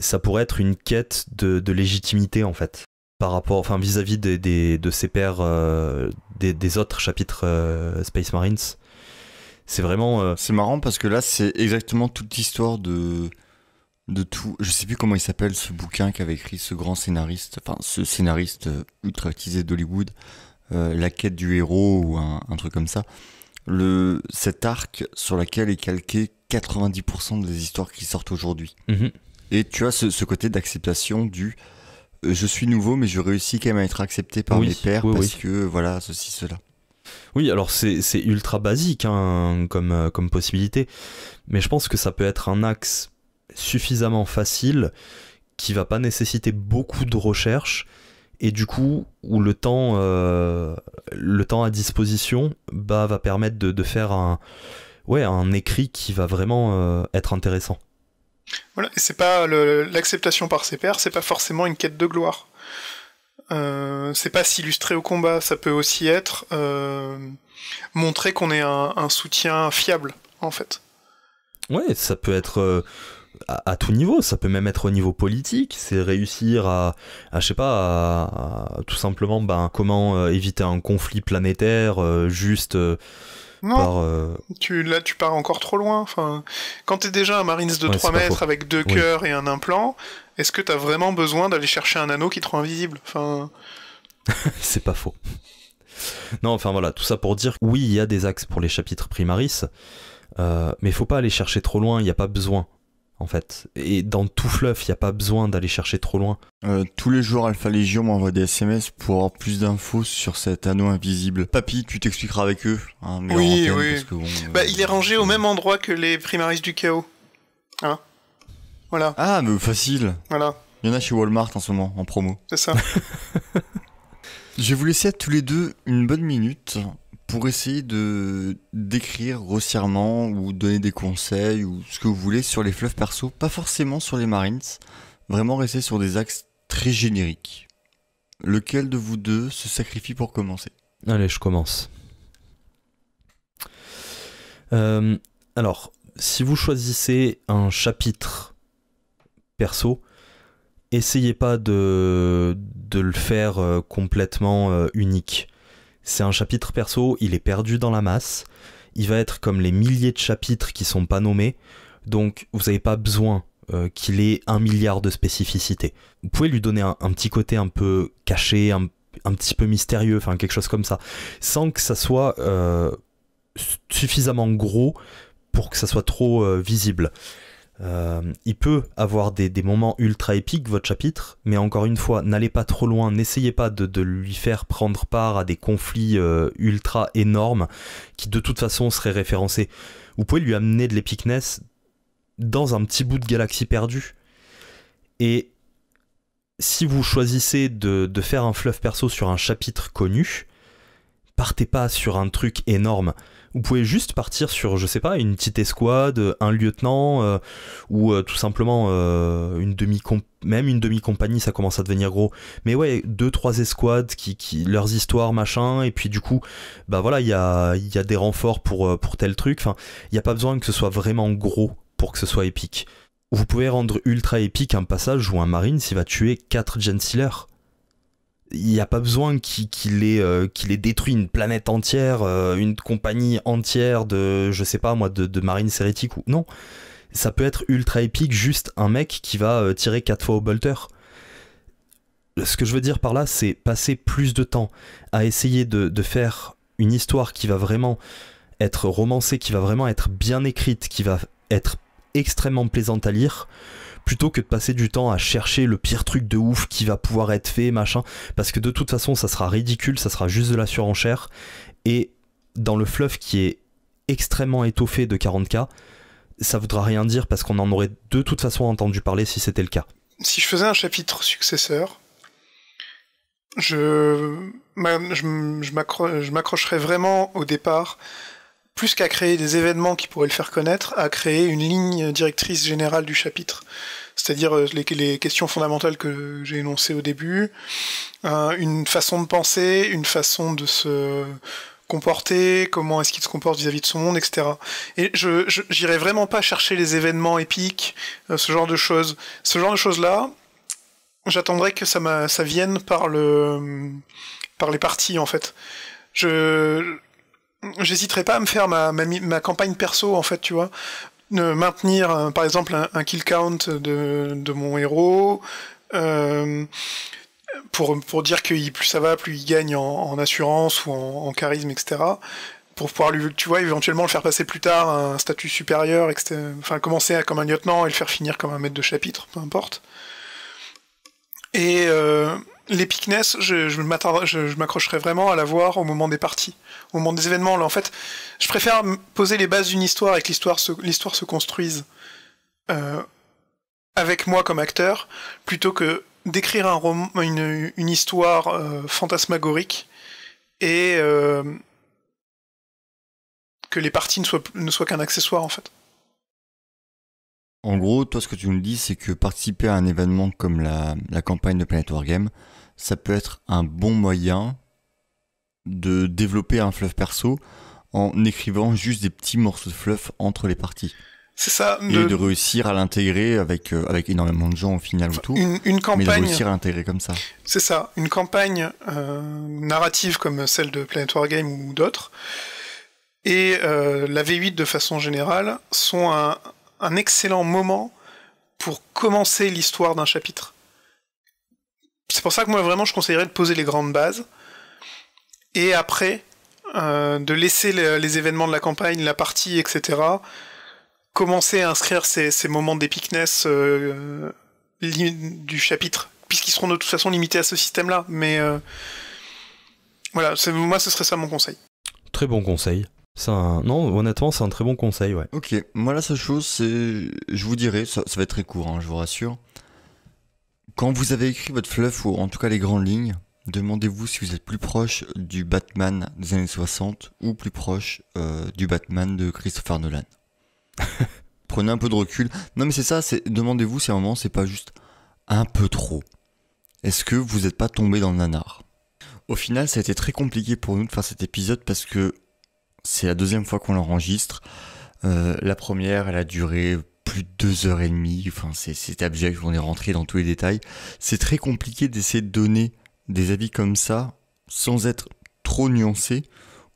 ça pourrait être une quête de, légitimité en fait par rapport, enfin vis-à-vis des, de ses pairs euh, des, autres chapitres euh, Space Marines. C'est vraiment. Euh, c'est marrant parce que là, c'est exactement toute l'histoire de de tout. Je sais plus comment il s'appelle ce bouquin qu'avait écrit ce grand scénariste, enfin ce scénariste ultra utilisé d'Hollywood, La quête du héros ou un, truc comme ça. Le cet arc sur lequel est calqué 90% des histoires qui sortent aujourd'hui. Mhm. Et tu as ce, côté d'acceptation du euh, je suis nouveau, mais je réussis quand même à être accepté par mes pairs parce que voilà, ceci, cela. Oui, alors c'est ultra basique hein, comme, euh, comme possibilité, mais je pense que ça peut être un axe suffisamment facile qui va pas nécessiter beaucoup de recherche et du coup où le temps, euh, le temps à disposition bah, va permettre de, faire un, ouais, un écrit qui va vraiment être intéressant. Voilà, c'est pas l'acceptation par ses pairs, c'est pas forcément une quête de gloire. Euh, c'est pas s'illustrer au combat, ça peut aussi être euh, montrer qu'on est un, soutien fiable, en fait. Ouais, ça peut être euh, à, tout niveau, ça peut même être au niveau politique, c'est réussir à, à, je sais pas, tout simplement ben, comment éviter un conflit planétaire juste non. Euh, tu, là, tu pars encore trop loin. Enfin, quand t'es déjà un Marines de 3 mètres avec deux cœurs et un implant, est-ce que t'as vraiment besoin d'aller chercher un anneau qui te rend invisible Enfin. c'est pas faux. Non, enfin voilà, tout ça pour dire oui, il y a des axes pour les chapitres primaris, euh, mais faut pas aller chercher trop loin, il n'y a pas besoin en fait. Et dans tout fluff, il n'y a pas besoin d'aller chercher trop loin. Euh, tous les jours, Alpha Légion m'envoie des SMS pour avoir plus d'infos sur cet anneau invisible. Papy, tu t'expliqueras avec eux. Hein, mais oui, oui. Euh, bah, il est rangé au même endroit que les primaris du chaos. Hein Voilà. Ah, mais facile. Voilà. Il y en a chez Walmart en ce moment, en promo. C'est ça. Je vais vous laisser à tous les deux une bonne minute pour essayer de décrire grossièrement ou donner des conseils ou ce que vous voulez sur les fleuves perso, pas forcément sur les Marines, vraiment rester sur des axes très génériques. Lequel de vous deux se sacrifie pour commencer Allez, je commence. Euh, alors, si vous choisissez un chapitre perso, essayez pas de le faire euh, complètement euh, unique c'est un chapitre perso, il est perdu dans la masse, il va être comme les milliers de chapitres qui sont pas nommés, donc vous n'avez pas besoin euh, qu'il ait un milliard de spécificités. Vous pouvez lui donner un, petit côté un peu caché, un, petit peu mystérieux, enfin quelque chose comme ça, sans que ça soit euh, suffisamment gros pour que ça soit trop euh, visible. Euh, il peut avoir des, moments ultra épiques, votre chapitre, mais encore une fois, n'allez pas trop loin, n'essayez pas de, lui faire prendre part à des conflits euh, ultra énormes qui de toute façon seraient référencés. Vous pouvez lui amener de l'épicness dans un petit bout de galaxie perdue. Et si vous choisissez de, de faire un fluff perso sur un chapitre connu, partez pas sur un truc énorme. Vous pouvez juste partir sur, je sais pas, une petite escouade, euh, un lieutenant, euh, ou euh, tout simplement une demi même une demi-compagnie, ça commence à devenir gros. Mais ouais, deux, trois escouades, qui, qui leurs histoires, machin, et puis du coup, bah voilà, il y a, des renforts pour, pour tel truc. Enfin, il n'y a pas besoin que ce soit vraiment gros pour que ce soit épique. Vous pouvez rendre ultra épique un passage où un marine s'il va tuer quatre Gensealers il n'y a pas besoin euh, qu'il ait, détruit une planète entière, euh, une compagnie entière de, je sais pas moi, de, de marines hérétiques ou. Non. Ça peut être ultra épique, juste un mec qui va euh, tirer quatre fois au bolter. Ce que je veux dire par là, c'est passer plus de temps à essayer de, faire une histoire qui va vraiment être romancée, qui va vraiment être bien écrite, qui va être extrêmement plaisante à lire, plutôt que de passer du temps à chercher le pire truc de ouf qui va pouvoir être fait, machin, parce que de toute façon, ça sera ridicule, ça sera juste de la surenchère. Et dans le fluff qui est extrêmement étoffé de 40K, ça voudra rien dire parce qu'on en aurait de toute façon entendu parler si c'était le cas. Si je faisais un chapitre successeur, je, je m'accrocherais vraiment au départ plus qu'à créer des événements qui pourraient le faire connaître, à créer une ligne directrice générale du chapitre. C'est-à-dire euh, les, les, questions fondamentales que j'ai énoncées au début, euh, une façon de penser, une façon de se comporter, comment est-ce qu'il se comporte vis-à-vis de son monde, etc. Et je j'irai vraiment pas chercher les événements épiques, euh, ce genre de choses. Ce genre de choses-là, j'attendrai que ça, ça vienne par le par les parties en fait. Je j'hésiterai pas à me faire ma, ma, campagne perso en fait, tu vois. ne maintenir euh, par exemple un, kill count de, mon héros euh, pour, pour dire que plus ça va, plus il gagne en, assurance ou en, charisme, etc. Pour pouvoir lui, tu vois, éventuellement le faire passer plus tard à un statut supérieur, etc. Enfin, commencer comme un lieutenant et le faire finir comme un maître de chapitre, peu importe. Et euh, l'épicness, je, je m'accrocherai vraiment à la voir au moment des parties, au moment des événements. en fait, je préfère poser les bases d'une histoire et que l'histoire se, l'histoire se construise euh, avec moi comme acteur, plutôt que d'écrire un une, histoire euh, fantasmagorique et euh, que les parties ne soient, ne soient qu'un accessoire en fait. En gros, toi, ce que tu nous dis, c'est que participer à un événement comme la, la campagne de Planet Wargame, ça peut être un bon moyen de développer un fluff perso en écrivant juste des petits morceaux de fluff entre les parties. C'est ça. Et de... réussir à l'intégrer avec, euh, avec énormément de gens au final ou tout, Une, campagne. Mais de réussir à l'intégrer comme ça. C'est ça. Une campagne euh, narrative comme celle de Planet Wargame ou d'autres, et euh, la V8 de façon générale, sont un excellent moment pour commencer l'histoire d'un chapitre c'est pour ça que moi vraiment je conseillerais de poser les grandes bases et après euh, de laisser les, événements de la campagne, la partie, etc. Commencer à inscrire ces, moments d'épicness euh, du chapitre, puisqu'ils seront de toute façon limités à ce système-là. Mais euh, voilà, moi ce serait ça mon conseil. Très bon conseil. Non, honnêtement, c'est un très bon conseil, ouais. Ok, moi la seule chose, c'est, je vous dirai, ça, va être très court, hein, je vous rassure. Quand vous avez écrit votre fluff, ou en tout cas les grandes lignes, demandez-vous si vous êtes plus proche du Batman des années 60 ou plus proche euh, du Batman de Christopher Nolan. Prenez un peu de recul. Non mais c'est ça, c'est demandez-vous si à un moment c'est pas juste un peu trop. Est-ce que vous n'êtes pas tombé dans le nanar Au final, ça a été très compliqué pour nous de faire cet épisode parce que c'est la deuxième fois qu'on l'enregistre. Euh, la première, elle a duré plus de deux heures et demie. Enfin, c'est abject, on est rentré dans tous les détails. C'est très compliqué d'essayer de donner des avis comme ça sans être trop nuancé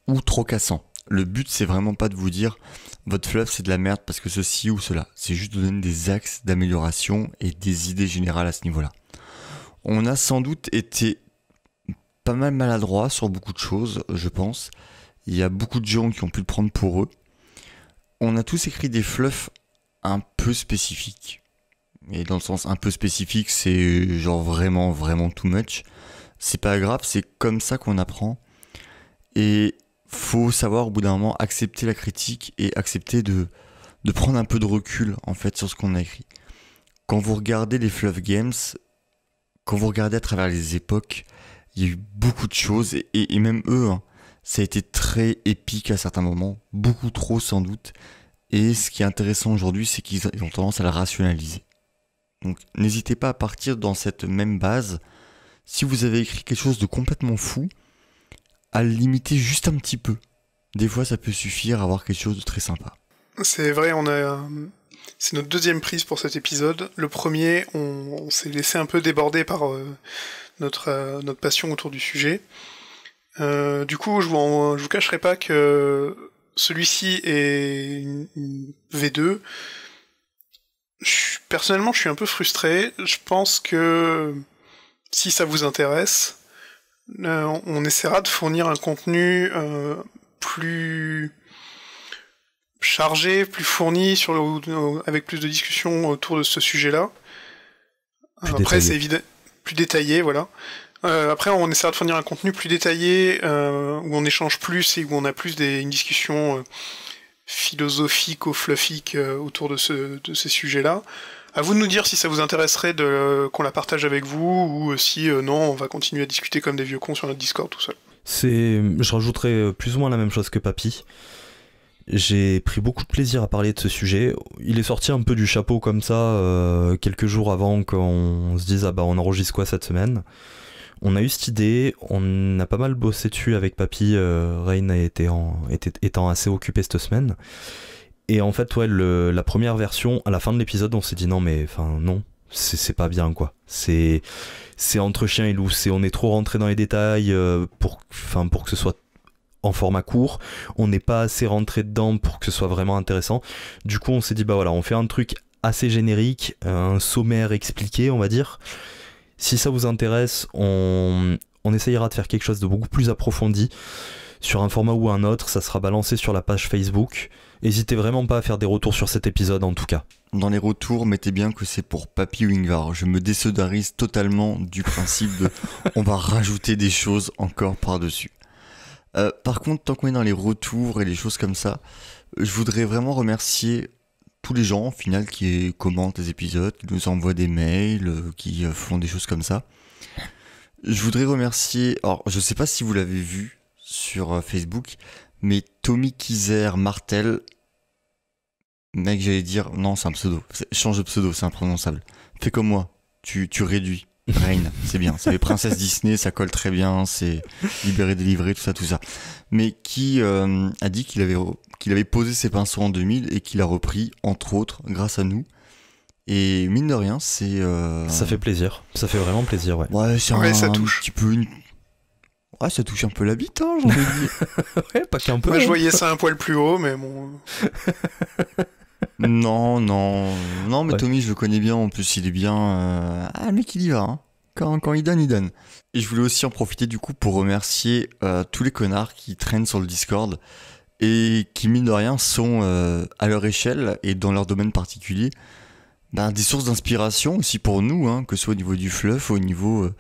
ou trop cassant. Le but, c'est vraiment pas de vous dire votre fluff c'est de la merde parce que ceci ou cela. C'est juste de donner des axes d'amélioration et des idées générales à ce niveau-là. On a sans doute été pas mal maladroit sur beaucoup de choses, je pense. Il y a beaucoup de gens qui ont pu le prendre pour eux. On a tous écrit des fluffs un peu spécifique. Et dans le sens un peu spécifique, c'est genre vraiment, vraiment too much. C'est pas grave, c'est comme ça qu'on apprend. Et faut savoir au bout d'un moment accepter la critique et accepter de, de prendre un peu de recul en fait sur ce qu'on a écrit. Quand vous regardez les Fluff Games, quand vous regardez à travers les époques, il y a eu beaucoup de choses et, même eux, hein. ça a été très épique à certains moments, beaucoup trop sans doute. Et ce qui est intéressant aujourd'hui, c'est qu'ils ont tendance à la rationaliser. Donc n'hésitez pas à partir dans cette même base. Si vous avez écrit quelque chose de complètement fou, à le limiter juste un petit peu. Des fois, ça peut suffire à avoir quelque chose de très sympa. C'est vrai, on a. C'est notre deuxième prise pour cet épisode. Le premier, on, s'est laissé un peu déborder par euh, notre, euh, notre passion autour du sujet. Euh, du coup, je vous, je vous cacherai pas que celui-ci est V2. personnellement, je suis un peu frustré. Je pense que si ça vous intéresse, euh, on essaiera de fournir un contenu euh, plus chargé, plus fourni, sur avec plus de discussions autour de ce sujet-là. Après, c'est plus détaillé, voilà. Euh, après, on essaiera de fournir un contenu plus détaillé, euh, où on échange plus et où on a plus des, une discussion euh, philosophique ou fluffique autour de, ces sujets-là. À vous de nous dire si ça vous intéresserait qu'on la partage avec vous, ou si non, on va continuer à discuter comme des vieux cons sur notre Discord tout seul. C'est, je rajouterais plus ou moins la même chose que Papy. J'ai pris beaucoup de plaisir à parler de ce sujet. Il est sorti un peu du chapeau comme ça, quelques jours avant qu'on se dise ah bah on enregistre quoi cette semaine on a eu cette idée, on a pas mal bossé dessus avec Papy. Euh, Rain a été en, étant assez occupé cette semaine. Et en fait, ouais, la première version, à la fin de l'épisode, on s'est dit non, mais enfin, non, c'est pas bien, quoi. C'est entre chien et loup, c'est on est trop rentré dans les détails euh, pour, enfin, pour que ce soit en format court, on n'est pas assez rentré dedans pour que ce soit vraiment intéressant. Du coup, on s'est dit, bah voilà, on fait un truc assez générique, un sommaire expliqué, on va dire. Si ça vous intéresse, on, essayera de faire quelque chose de beaucoup plus approfondi sur un format ou un autre, ça sera balancé sur la page Facebook. N'hésitez vraiment pas à faire des retours sur cet épisode en tout cas. Dans les retours, mettez bien que c'est pour Papy Wingvar. Je me désolidarise totalement du principe de on va rajouter des choses encore par-dessus. Euh, par contre, tant qu'on est dans les retours et les choses comme ça, je voudrais vraiment remercier tous les gens, au final, qui commentent les épisodes, qui nous envoient des mails, euh, qui euh, font des choses comme ça. Je voudrais remercier, alors je sais pas si vous l'avez vu sur euh, Facebook, mais Tommy Kizer Martel, mec j'allais dire, non c'est un pseudo, change de pseudo, c'est imprononçable. Fais comme moi, tu, tu réduis. Reine, c'est bien, c'est les princesses Disney, ça colle très bien, c'est libéré, délivré, tout ça, tout ça. Mais qui a dit qu'il avait qu'il avait posé ses pinceaux en 2000 et qu'il a repris, entre autres, grâce à nous. Et mine de rien, c'est. Euh, ça fait plaisir. Ça fait vraiment plaisir, ouais. Ouais, c'est un, un petit peu une. Ouais, ça touche un peu la bite, hein, j'en ouais, pas qu'un peu. Moi, je hein. voyais ça un poil plus haut, mais bon. non, non. Non, mais Tommy, je le connais bien. En plus, il est bien. Euh, ah, le mec, il y va. Hein. Quand, il donne, il donne. Et je voulais aussi en profiter, du coup, pour remercier euh, tous les connards qui traînent sur le Discord et qui, mine de rien, sont euh, à leur échelle et dans leur domaine particulier ben, des sources d'inspiration aussi pour nous, hein, que ce soit au niveau du fluff, au niveau euh,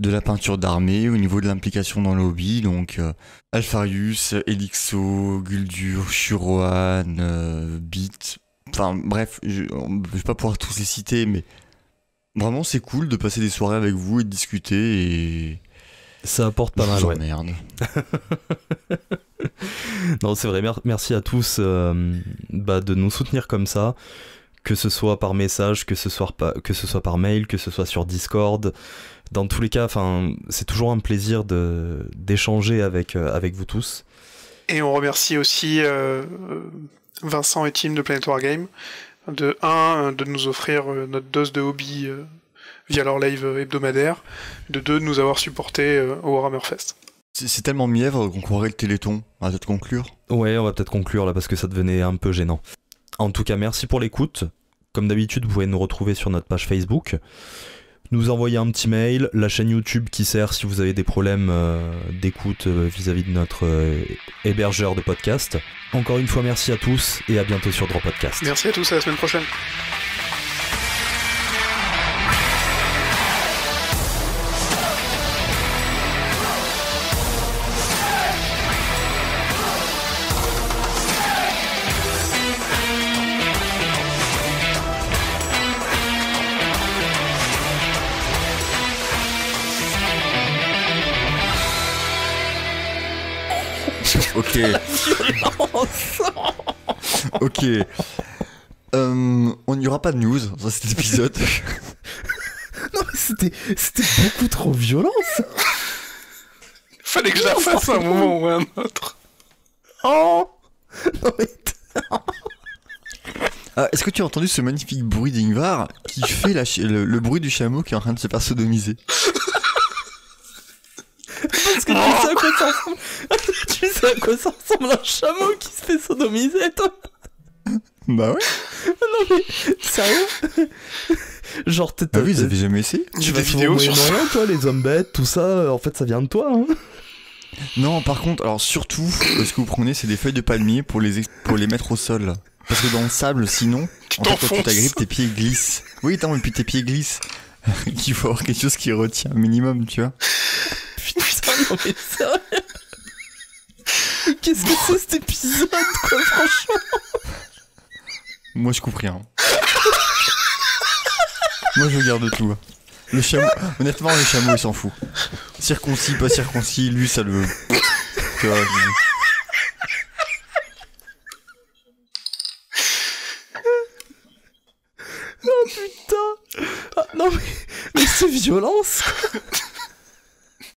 de la peinture d'armée, au niveau de l'implication dans le hobby, donc euh, Alfarius, Alpharius, Elixo, Guldur, Shuroan, Beat, enfin bref, je ne vais pas pouvoir tous les citer, mais vraiment c'est cool de passer des soirées avec vous et de discuter et ça apporte pas mal. Merde. non, c'est vrai. merci à tous euh, bah, de nous soutenir comme ça, que ce soit par message, que ce soit par, que ce soit par mail, que ce soit sur Discord. Dans tous les cas, enfin, c'est toujours un plaisir d'échanger avec euh, avec vous tous. Et on remercie aussi euh, Vincent et Tim de Planet War Game de un de nous offrir notre dose de hobby via leur live euh, hebdomadaire, de deux, de nous avoir supportés euh, au Warhammer Fest. C'est tellement mièvre qu'on croirait le Téléthon. On va peut-être conclure. Ouais, on va peut-être conclure là parce que ça devenait un peu gênant. En tout cas, merci pour l'écoute. Comme d'habitude, vous pouvez nous retrouver sur notre page Facebook nous envoyer un petit mail, la chaîne YouTube qui sert si vous avez des problèmes euh, d'écoute vis-à-vis de notre hébergeur de podcast. Encore une fois, merci à tous et à bientôt sur Drop Podcast. Merci à tous, à la semaine prochaine. ok. Euh, on n'y aura pas de news dans cet épisode. non, c'était, c'était beaucoup trop violent ça. Fallait que je la fasse un moment ou un autre. Oh ah, Est-ce que tu as entendu ce magnifique bruit d'Ingvar qui fait la le, bruit du chameau qui est en train de se faire parce que tu oh. sais à quoi ça ressemble. tu sais à quoi ça ressemble un chameau qui se fait sodomiser, toi. Bah ouais. Ah non mais sérieux Genre t'es. Bah oui, ils avaient jamais essayé. Tu des vidéos sur ça. toi, les hommes bêtes, tout ça. Euh, en fait, ça vient de toi. Hein. Non, par contre, alors surtout, euh, ce que vous prenez, c'est des feuilles de palmier pour les pour les mettre au sol. Parce que dans le sable, sinon, en fait, quand tu t'agrippes, tes pieds glissent. Oui, attends, mais puis tes pieds glissent. Il faut avoir quelque chose qui retient un minimum, tu vois non mais Qu'est-ce que c'est cet épisode, quoi, franchement Moi, je coupe rien. Moi, je garde tout. Le chameau, honnêtement, le chameau, il s'en fout. Circoncis, pas circoncis, lui, ça le. veut. Oh putain ah, Non mais, mais c'est violence